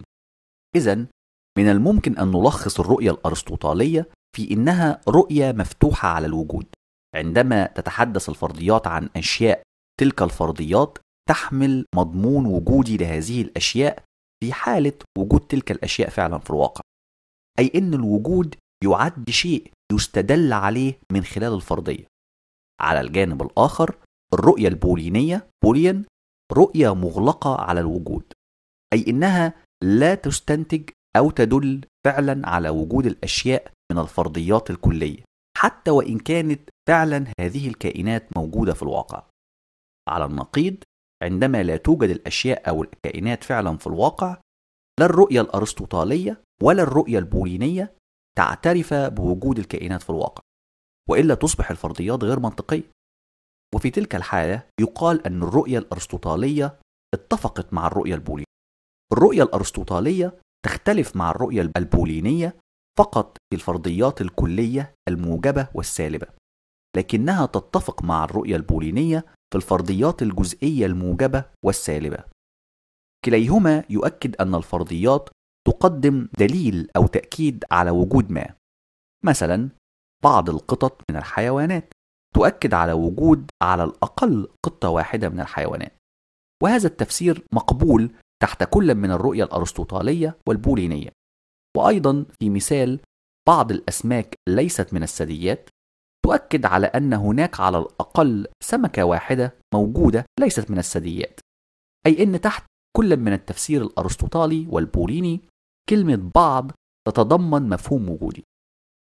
إذا من الممكن أن نلخص الرؤية الأرسطوطالية في إنها رؤية مفتوحة على الوجود عندما تتحدث الفرضيات عن أشياء تلك الفرضيات تحمل مضمون وجودي لهذه الأشياء في حالة وجود تلك الأشياء فعلا في الواقع أي إن الوجود يعد شيء يستدل عليه من خلال الفرضية على الجانب الآخر الرؤية البولينية بولين رؤية مغلقة على الوجود أي إنها لا تستنتج أو تدل فعلا على وجود الأشياء من الفرضيات الكلية حتى وإن كانت فعلا هذه الكائنات موجودة في الواقع على النقيض عندما لا توجد الأشياء أو الكائنات فعلا في الواقع لا الرؤية الأرسطوطالية ولا الرؤية البولينية تعترف بوجود الكائنات في الواقع والا تصبح الفرضيات غير منطقيه وفي تلك الحاله يقال ان الرؤيه الارسطوطاليه اتفقت مع الرؤيه البولينيه الرؤيه الارسطوطاليه تختلف مع الرؤيه البولينيه فقط في الفرضيات الكليه الموجبه والسالبه لكنها تتفق مع الرؤيه البولينيه في الفرضيات الجزئيه الموجبه والسالبه كليهما يؤكد ان الفرضيات تقدم دليل او تاكيد على وجود ما مثلا بعض القطط من الحيوانات تؤكد على وجود على الأقل قطة واحدة من الحيوانات وهذا التفسير مقبول تحت كل من الرؤية الأرسطوطالية والبولينية وأيضا في مثال بعض الأسماك ليست من الثدييات تؤكد على أن هناك على الأقل سمكة واحدة موجودة ليست من الثدييات أي أن تحت كل من التفسير الأرسطوطالي والبوليني كلمة بعض تتضمن مفهوم وجودي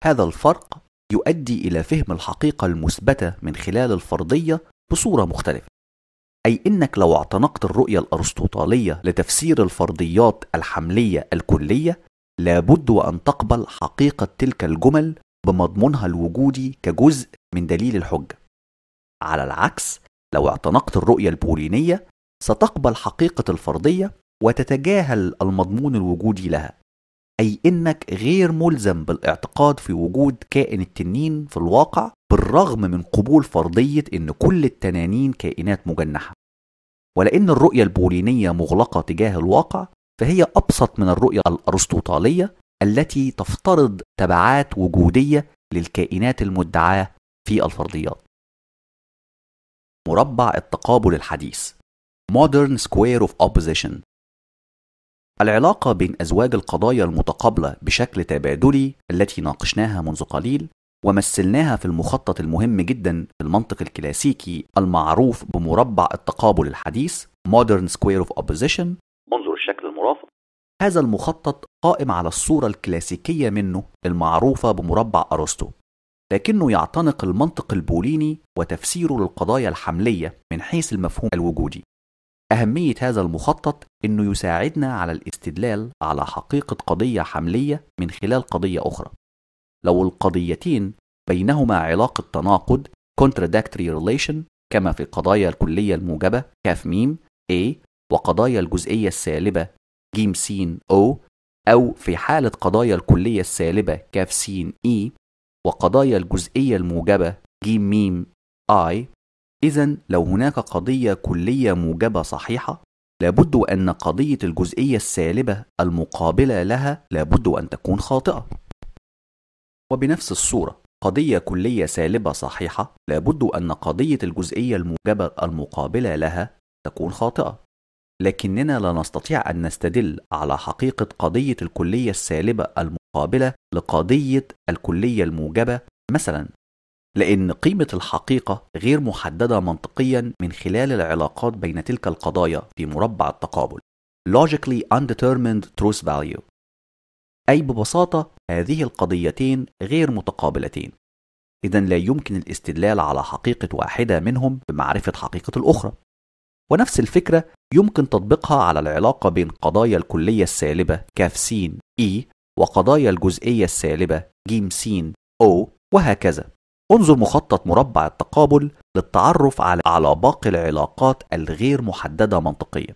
هذا الفرق يؤدي إلى فهم الحقيقة المثبتة من خلال الفرضية بصورة مختلفة أي إنك لو اعتنقت الرؤية الأرسطوطالية لتفسير الفرضيات الحملية الكلية لابد وأن تقبل حقيقة تلك الجمل بمضمونها الوجودي كجزء من دليل الحجة على العكس لو اعتنقت الرؤية البولينية ستقبل حقيقة الفرضية وتتجاهل المضمون الوجودي لها أي إنك غير ملزم بالاعتقاد في وجود كائن التنين في الواقع بالرغم من قبول فرضية إن كل التنانين كائنات مجنحة ولأن الرؤية البولينية مغلقة تجاه الواقع فهي أبسط من الرؤية الأرسطوطالية التي تفترض تبعات وجودية للكائنات المدعاة في الفرضيات مربع التقابل الحديث Modern Square of Opposition العلاقة بين أزواج القضايا المتقابلة بشكل تبادلي التي ناقشناها منذ قليل ومثلناها في المخطط المهم جدا في المنطق الكلاسيكي المعروف بمربع التقابل الحديث Modern Square of Opposition منظر الشكل المرافق هذا المخطط قائم على الصورة الكلاسيكية منه المعروفة بمربع أرسطو لكنه يعتنق المنطق البوليني وتفسيره للقضايا الحملية من حيث المفهوم الوجودي أهمية هذا المخطط إنه يساعدنا على الاستدلال على حقيقة قضية حملية من خلال قضية أخرى. لو القضيتين بينهما علاقة تناقض contradictory relation كما في قضايا الكلية الموجبة كاف ميم A وقضايا الجزئية السالبة جيم سين O أو في حالة قضايا الكلية السالبة كاف سين E وقضايا الجزئية الموجبة جيم ميم I إذا لو هناك قضية كلية موجبة صحيحة لابد أن قضية الجزئية السالبة المقابلة لها لابد أن تكون خاطئة وبنفس الصورة قضية كلية سالبة صحيحة لابد أن قضية الجزئية الموجبة المقابلة لها تكون خاطئة لكننا لا نستطيع أن نستدل على حقيقة قضية الكلية السالبة المقابلة لقضية الكلية الموجبة مثلا لأن قيمة الحقيقة غير محددة منطقيا من خلال العلاقات بين تلك القضايا في مربع التقابل logically undetermined truth value أي ببساطة هذه القضيتين غير متقابلتين إذا لا يمكن الاستدلال على حقيقة واحدة منهم بمعرفة حقيقة الأخرى ونفس الفكرة يمكن تطبيقها على العلاقة بين قضايا الكلية السالبة كاف سين إي e وقضايا الجزئية السالبة جيم سين أو وهكذا انظر مخطط مربع التقابل للتعرف على على باقي العلاقات الغير محددة منطقيا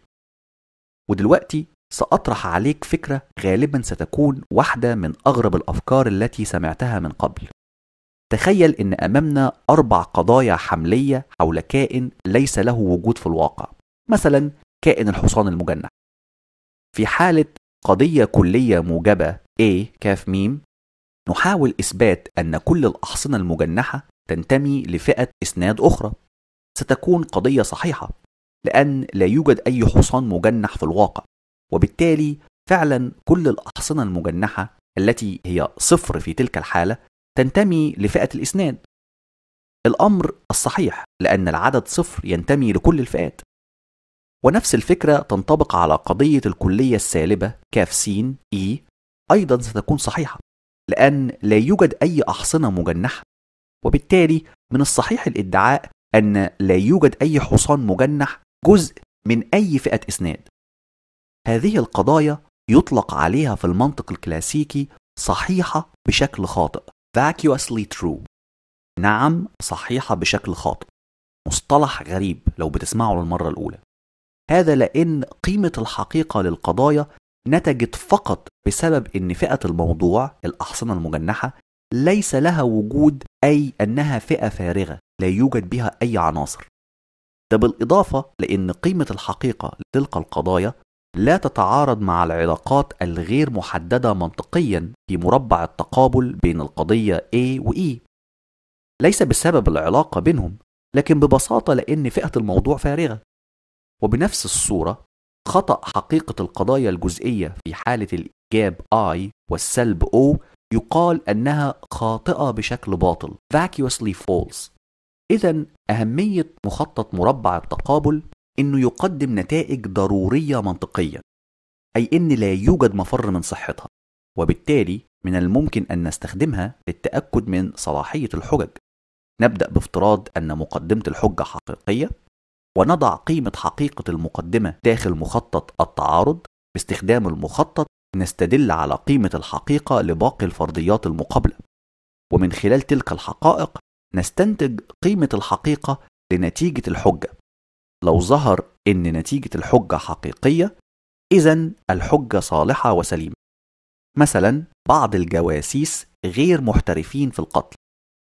ودلوقتي سأطرح عليك فكرة غالبا ستكون واحدة من أغرب الأفكار التي سمعتها من قبل تخيل ان امامنا اربع قضايا حمليه حول كائن ليس له وجود في الواقع مثلا كائن الحصان المجنح في حاله قضيه كليه موجبه A كاف ميم نحاول إثبات أن كل الأحصنة المجنحة تنتمي لفئة إسناد أخرى ستكون قضية صحيحة لأن لا يوجد أي حصان مجنح في الواقع وبالتالي فعلا كل الأحصنة المجنحة التي هي صفر في تلك الحالة تنتمي لفئة الإسناد الأمر الصحيح لأن العدد صفر ينتمي لكل الفئات ونفس الفكرة تنطبق على قضية الكلية السالبة كاف سين إي e، أيضا ستكون صحيحة لأن لا يوجد أي أحصنة مجنحة وبالتالي من الصحيح الادعاء أن لا يوجد أي حصان مجنح جزء من أي فئة إسناد هذه القضايا يطلق عليها في المنطق الكلاسيكي صحيحة بشكل خاطئ vacuously true نعم صحيحة بشكل خاطئ مصطلح غريب لو بتسمعه للمرة الأولى هذا لأن قيمة الحقيقة للقضايا نتجت فقط بسبب ان فئه الموضوع الاحصنه المجنحه ليس لها وجود اي انها فئه فارغه لا يوجد بها اي عناصر ده بالاضافه لان قيمه الحقيقه لتلك القضايا لا تتعارض مع العلاقات الغير محدده منطقيا في مربع التقابل بين القضيه A و E ليس بسبب العلاقه بينهم لكن ببساطه لان فئه الموضوع فارغه وبنفس الصوره خطأ حقيقة القضايا الجزئية في حالة الإيجاب I والسلب O يقال أنها خاطئة بشكل باطل vacuously false إذا أهمية مخطط مربع التقابل إنه يقدم نتائج ضرورية منطقيا أي إن لا يوجد مفر من صحتها وبالتالي من الممكن أن نستخدمها للتأكد من صلاحية الحجج نبدأ بافتراض أن مقدمة الحجة حقيقية ونضع قيمة حقيقة المقدمة داخل مخطط التعارض باستخدام المخطط نستدل على قيمة الحقيقة لباقي الفرضيات المقابلة ومن خلال تلك الحقائق نستنتج قيمة الحقيقة لنتيجة الحجة لو ظهر إن نتيجة الحجة حقيقية إذا الحجة صالحة وسليمة مثلا بعض الجواسيس غير محترفين في القتل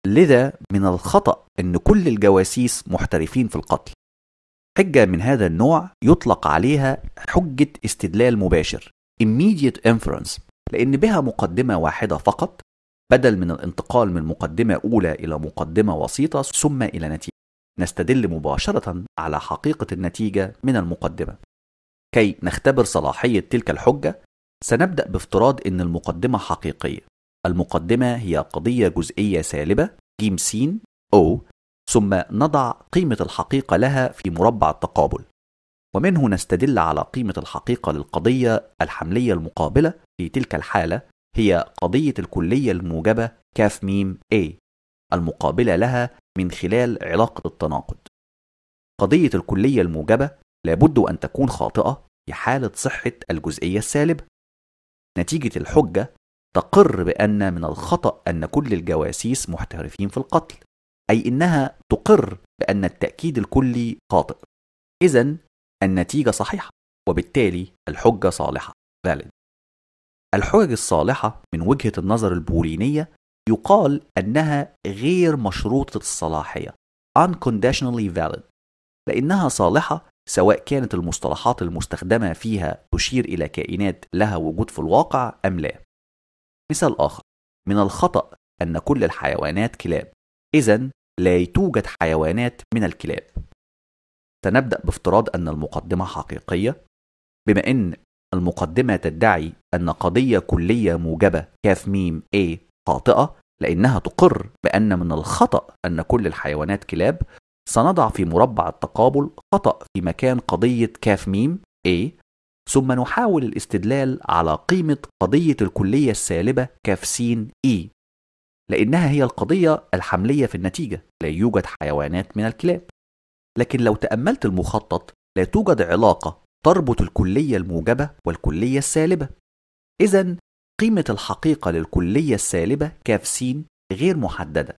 لذا من الخطأ أن كل الجواسيس محترفين في القتل حجة من هذا النوع يطلق عليها حجة استدلال مباشر immediate inference لأن بها مقدمة واحدة فقط بدل من الانتقال من مقدمة أولى إلى مقدمة وسيطة ثم إلى نتيجة نستدل مباشرة على حقيقة النتيجة من المقدمة كي نختبر صلاحية تلك الحجة سنبدأ بافتراض أن المقدمة حقيقية المقدمة هي قضية جزئية سالبة ج س أو ثم نضع قيمة الحقيقة لها في مربع التقابل ومنه نستدل على قيمة الحقيقة للقضية الحملية المقابلة في تلك الحالة هي قضية الكلية الموجبة كاف ميم A المقابلة لها من خلال علاقة التناقض قضية الكلية الموجبة لابد أن تكون خاطئة في حالة صحة الجزئية السالبة نتيجة الحجة تقر بأن من الخطأ أن كل الجواسيس محترفين في القتل أي إنها تقر بأن التأكيد الكلي خاطئ إذا النتيجة صحيحة وبالتالي الحجة صالحة valid الحجج الصالحة من وجهة النظر البولينية يقال أنها غير مشروطة الصلاحية unconditionally valid لأنها صالحة سواء كانت المصطلحات المستخدمة فيها تشير إلى كائنات لها وجود في الواقع أم لا مثال آخر من الخطأ أن كل الحيوانات كلاب إذا لا توجد حيوانات من الكلاب. سنبدأ بافتراض أن المقدمة حقيقية، بما أن المقدمة تدعي أن قضية كلية موجبة كاف ميم A خاطئة لأنها تقر بأن من الخطأ أن كل الحيوانات كلاب، سنضع في مربع التقابل خطأ في مكان قضية كاف ميم A ثم نحاول الاستدلال على قيمة قضية الكلية السالبة كاف سين E لأنها هي القضية الحملية في النتيجة لا يوجد حيوانات من الكلاب لكن لو تأملت المخطط لا توجد علاقة تربط الكلية الموجبة والكلية السالبة إذا قيمة الحقيقة للكلية السالبة كاف س غير محددة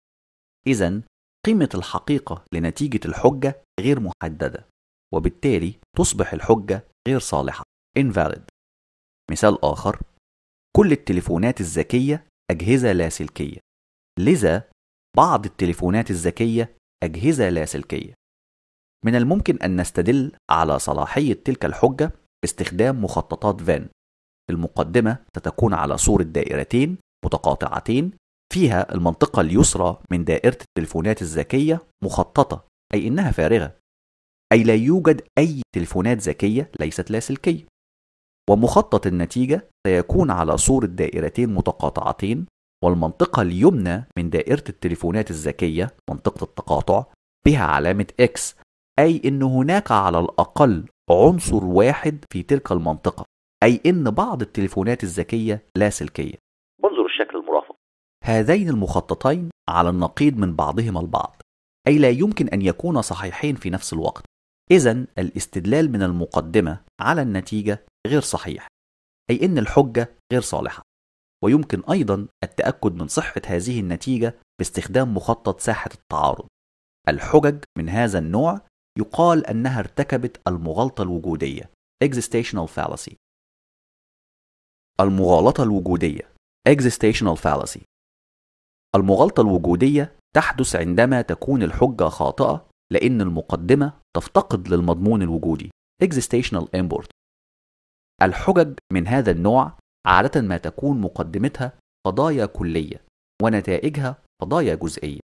إذا قيمة الحقيقة لنتيجة الحجة غير محددة وبالتالي تصبح الحجة غير صالحة invalid مثال آخر كل التليفونات الذكية أجهزة لاسلكية لذا بعض التليفونات الذكية أجهزة لاسلكية. من الممكن أن نستدل على صلاحية تلك الحجة باستخدام مخططات فان. المقدمة ستكون على صورة دائرتين متقاطعتين فيها المنطقة اليسرى من دائرة التليفونات الذكية مخططة أي إنها فارغة أي لا يوجد أي تليفونات ذكية ليست لاسلكية ومخطط النتيجة سيكون على صورة دائرتين متقاطعتين والمنطقة اليمنى من دائرة التليفونات الذكية منطقة التقاطع بها علامة X أي إن هناك على الأقل عنصر واحد في تلك المنطقة أي إن بعض التليفونات الذكية لاسلكية انظر الشكل المرافق هذين المخططين على النقيض من بعضهما البعض أي لا يمكن أن يكونا صحيحين في نفس الوقت إذا الاستدلال من المقدمة على النتيجة غير صحيح أي إن الحجة غير صالحة ويمكن أيضا التأكد من صحة هذه النتيجة باستخدام مخطط ساحة التعارض. الحجج من هذا النوع يقال أنها ارتكبت المغالطة الوجودية existential fallacy. المغالطة الوجودية existential fallacy المغالطة الوجودية تحدث عندما تكون الحجة خاطئة لأن المقدمة تفتقد للمضمون الوجودي existential import الحجج من هذا النوع عادة ما تكون مقدمتها قضايا كلية ونتائجها قضايا جزئية.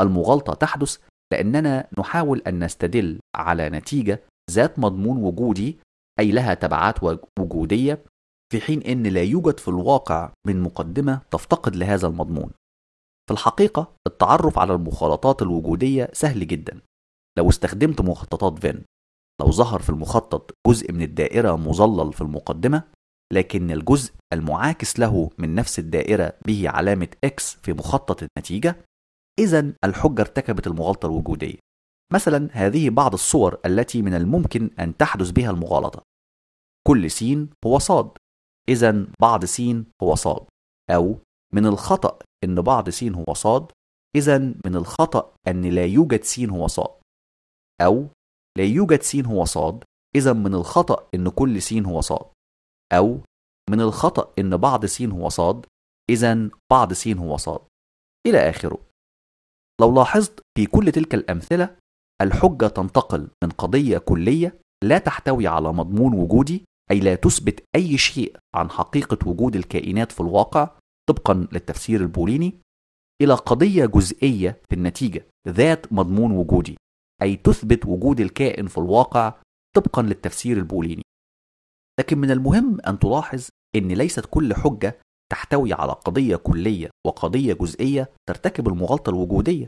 المغالطة تحدث لأننا نحاول أن نستدل على نتيجة ذات مضمون وجودي أي لها تبعات وجودية في حين أن لا يوجد في الواقع من مقدمة تفتقد لهذا المضمون. في الحقيقة التعرف على المخالطات الوجودية سهل جدا لو استخدمت مخططات فين لو ظهر في المخطط جزء من الدائرة مظلل في المقدمة لكن الجزء المعاكس له من نفس الدائرة به علامة X في مخطط النتيجة إذا الحجة ارتكبت المغالطة الوجودية مثلا هذه بعض الصور التي من الممكن أن تحدث بها المغالطة كل س هو صاد إذا بعض س هو صاد أو من الخطأ أن بعض س هو صاد إذا من الخطأ أن لا يوجد س هو صاد أو لا يوجد س هو صاد إذا من الخطأ أن كل س هو صاد أو من الخطأ إن بعض س هو صاد إذا بعض س هو صاد إلى آخره لو لاحظت في كل تلك الأمثلة الحجة تنتقل من قضية كلية لا تحتوي على مضمون وجودي أي لا تثبت أي شيء عن حقيقة وجود الكائنات في الواقع طبقا للتفسير البوليني إلى قضية جزئية في النتيجة ذات مضمون وجودي أي تثبت وجود الكائن في الواقع طبقا للتفسير البوليني لكن من المهم أن تلاحظ أن ليست كل حجة تحتوي على قضية كلية وقضية جزئية ترتكب المغالطة الوجودية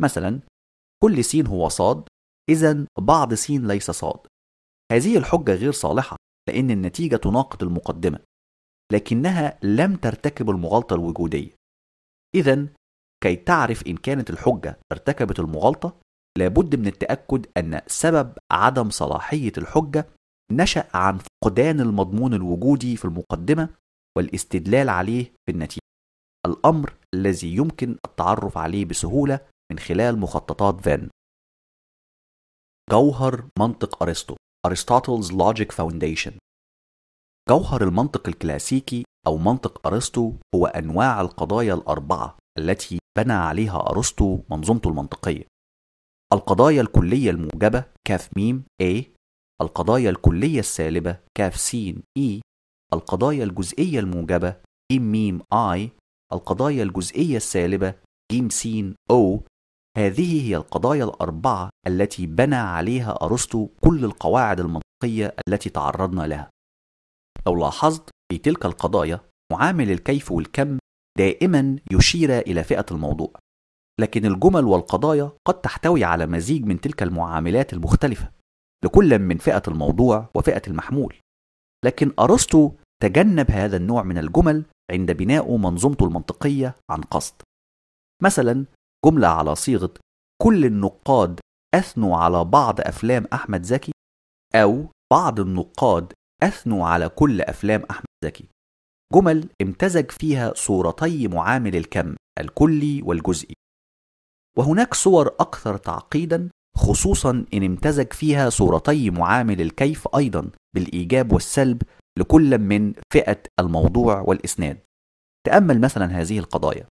مثلا كل س هو صاد إذا بعض س ليس صاد هذه الحجة غير صالحة لأن النتيجة تناقض المقدمة لكنها لم ترتكب المغالطة الوجودية إذا كي تعرف إن كانت الحجة ارتكبت المغالطة لابد من التأكد أن سبب عدم صلاحية الحجة نشأ عن فقدان المضمون الوجودي في المقدمة والاستدلال عليه في النتيجة الأمر الذي يمكن التعرف عليه بسهولة من خلال مخططات فان جوهر منطق أرسطو Aristotle's Logic Foundation جوهر المنطق الكلاسيكي أو منطق أرسطو هو أنواع القضايا الأربعة التي بنى عليها أرسطو منظومته المنطقية القضايا الكلية الموجبة كاف ميم A القضايا الكلية السالبة كاف سين إي القضايا الجزئية الموجبة جيم ميم آي القضايا الجزئية السالبة جيم سين أو هذه هي القضايا الأربعة التي بنى عليها أرسطو كل القواعد المنطقية التي تعرضنا لها لو لاحظت في تلك القضايا معامل الكيف والكم دائما يشير إلى فئة الموضوع لكن الجمل والقضايا قد تحتوي على مزيج من تلك المعاملات المختلفة لكل من فئة الموضوع وفئة المحمول لكن أرسطو تجنب هذا النوع من الجمل عند بناء منظومته المنطقية عن قصد مثلا جملة على صيغة كل النقاد أثنوا على بعض أفلام أحمد زكي أو بعض النقاد أثنوا على كل أفلام أحمد زكي جمل امتزج فيها صورتي معامل الكم الكلي والجزئي وهناك صور أكثر تعقيدا خصوصا إن امتزج فيها صورتي معامل الكيف أيضا بالإيجاب والسلب لكل من فئة الموضوع والإسناد تأمل مثلا هذه القضايا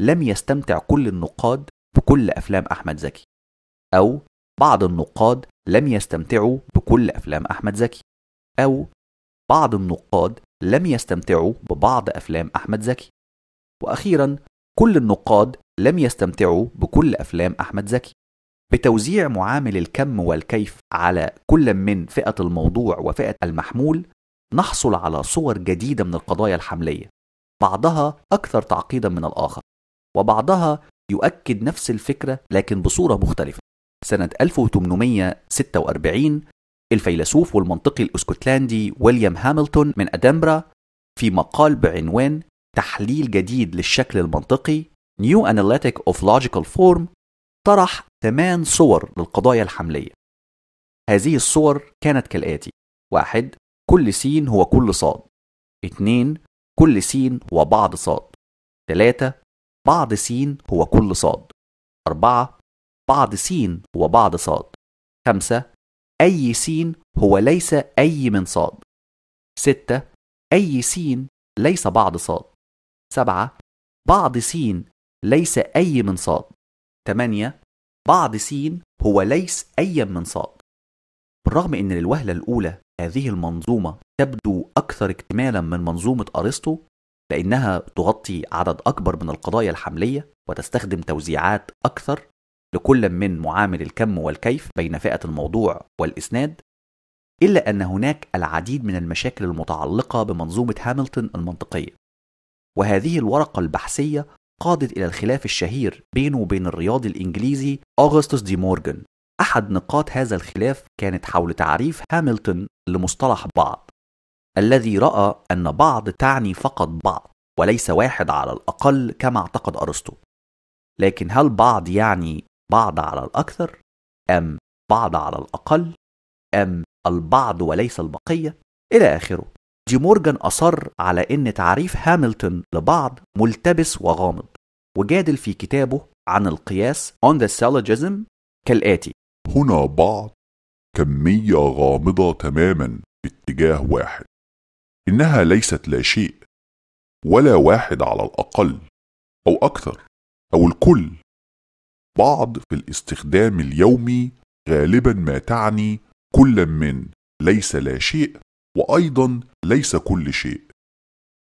لم يستمتع كل النقاد بكل أفلام أحمد زكي أو بعض النقاد لم يستمتعوا بكل أفلام أحمد زكي أو بعض النقاد لم يستمتعوا ببعض أفلام أحمد زكي وأخيرا كل النقاد لم يستمتعوا بكل أفلام أحمد زكي بتوزيع معامل الكم والكيف على كل من فئة الموضوع وفئة المحمول نحصل على صور جديدة من القضايا الحملية بعضها أكثر تعقيدا من الآخر وبعضها يؤكد نفس الفكرة لكن بصورة مختلفة سنة 1846 الفيلسوف والمنطقي الاسكتلندي ويليام هاملتون من أدنبرا في مقال بعنوان تحليل جديد للشكل المنطقي New Analytic of Logical Form طرح ثمان صور للقضايا الحملية هذه الصور كانت كالآتي واحد كل سين هو كل صاد اتنين كل سين هو بعض صاد تلاتة بعض سين هو كل صاد أربعة بعض سين هو بعض صاد خمسة أي سين هو ليس أي من صاد ستة أي سين ليس بعض صاد سبعة بعض سين ليس أي من صاد 8 بعض س هو ليس أيا من صاد بالرغم أن للوهلة الأولى هذه المنظومة تبدو أكثر اكتمالا من منظومة أرسطو لأنها تغطي عدد أكبر من القضايا الحملية وتستخدم توزيعات أكثر لكل من معامل الكم والكيف بين فئة الموضوع والإسناد إلا أن هناك العديد من المشاكل المتعلقة بمنظومة هاملتون المنطقية وهذه الورقة البحثية قادت إلى الخلاف الشهير بينه وبين الرياضي الإنجليزي أغسطس دي مورجان أحد نقاط هذا الخلاف كانت حول تعريف هاملتون لمصطلح بعض الذي رأى أن بعض تعني فقط بعض وليس واحد على الأقل كما اعتقد أرسطو لكن هل بعض يعني بعض على الأكثر أم بعض على الأقل أم البعض وليس البقية إلى آخره دي مورجان أصر على إن تعريف هاملتون لبعض ملتبس وغامض وجادل في كتابه عن القياس on the syllogism كالآتي هنا بعض كمية غامضة تماما باتجاه واحد إنها ليست لا شيء ولا واحد على الأقل أو أكثر أو الكل بعض في الاستخدام اليومي غالبا ما تعني كلا من ليس لا شيء وايضا ليس كل شيء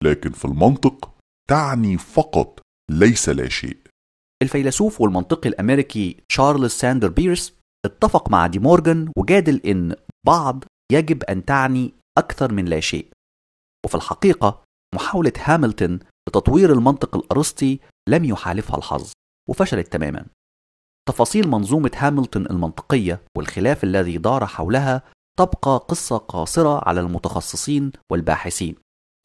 لكن في المنطق تعني فقط ليس لا شيء الفيلسوف والمنطقي الامريكي تشارلز ساندر بيرس اتفق مع دي مورجان وجادل ان بعض يجب ان تعني اكثر من لا شيء وفي الحقيقه محاوله هاملتون لتطوير المنطق الارسطي لم يحالفها الحظ وفشلت تماما تفاصيل منظومه هاملتون المنطقيه والخلاف الذي دار حولها تبقى قصة قاصرة على المتخصصين والباحثين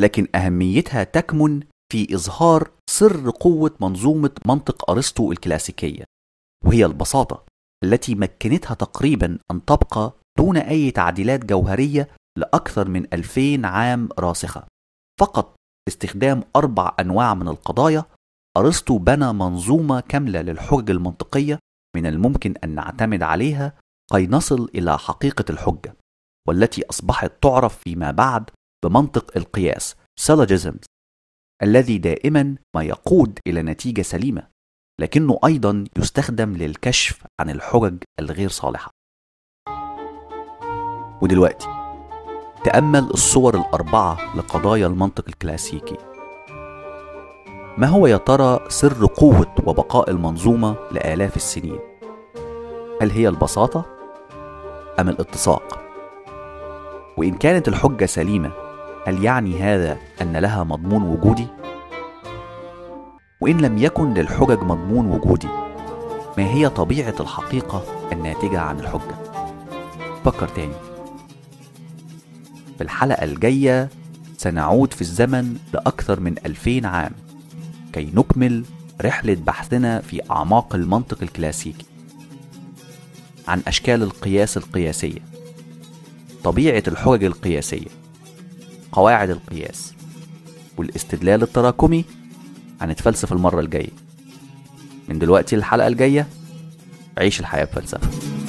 لكن أهميتها تكمن في إظهار سر قوة منظومة منطق أرسطو الكلاسيكية وهي البساطة التي مكنتها تقريبا أن تبقى دون أي تعديلات جوهرية لأكثر من 2000 عام راسخة فقط باستخدام أربع أنواع من القضايا أرسطو بنى منظومة كاملة للحجج المنطقية من الممكن أن نعتمد عليها كي نصل إلى حقيقة الحجة والتي أصبحت تعرف فيما بعد بمنطق القياس سيلوجيزمز الذي دائما ما يقود إلى نتيجة سليمة لكنه أيضا يستخدم للكشف عن الحجج الغير صالحة ودلوقتي تأمل الصور الأربعة لقضايا المنطق الكلاسيكي ما هو يا ترى سر قوة وبقاء المنظومة لآلاف السنين؟ هل هي البساطة أم الاتساق؟ وإن كانت الحجة سليمة هل يعني هذا أن لها مضمون وجودي؟ وإن لم يكن للحجج مضمون وجودي ما هي طبيعة الحقيقة الناتجة عن الحجة؟ فكر تاني في الحلقة الجاية سنعود في الزمن لأكثر من 2000 عام كي نكمل رحلة بحثنا في أعماق المنطق الكلاسيكي عن أشكال القياس القياسية طبيعة الحجج القياسية قواعد القياس والاستدلال التراكمي هنتفلسف المرة الجاية من دلوقتي للحلقة الجاية عيش الحياة بفلسفة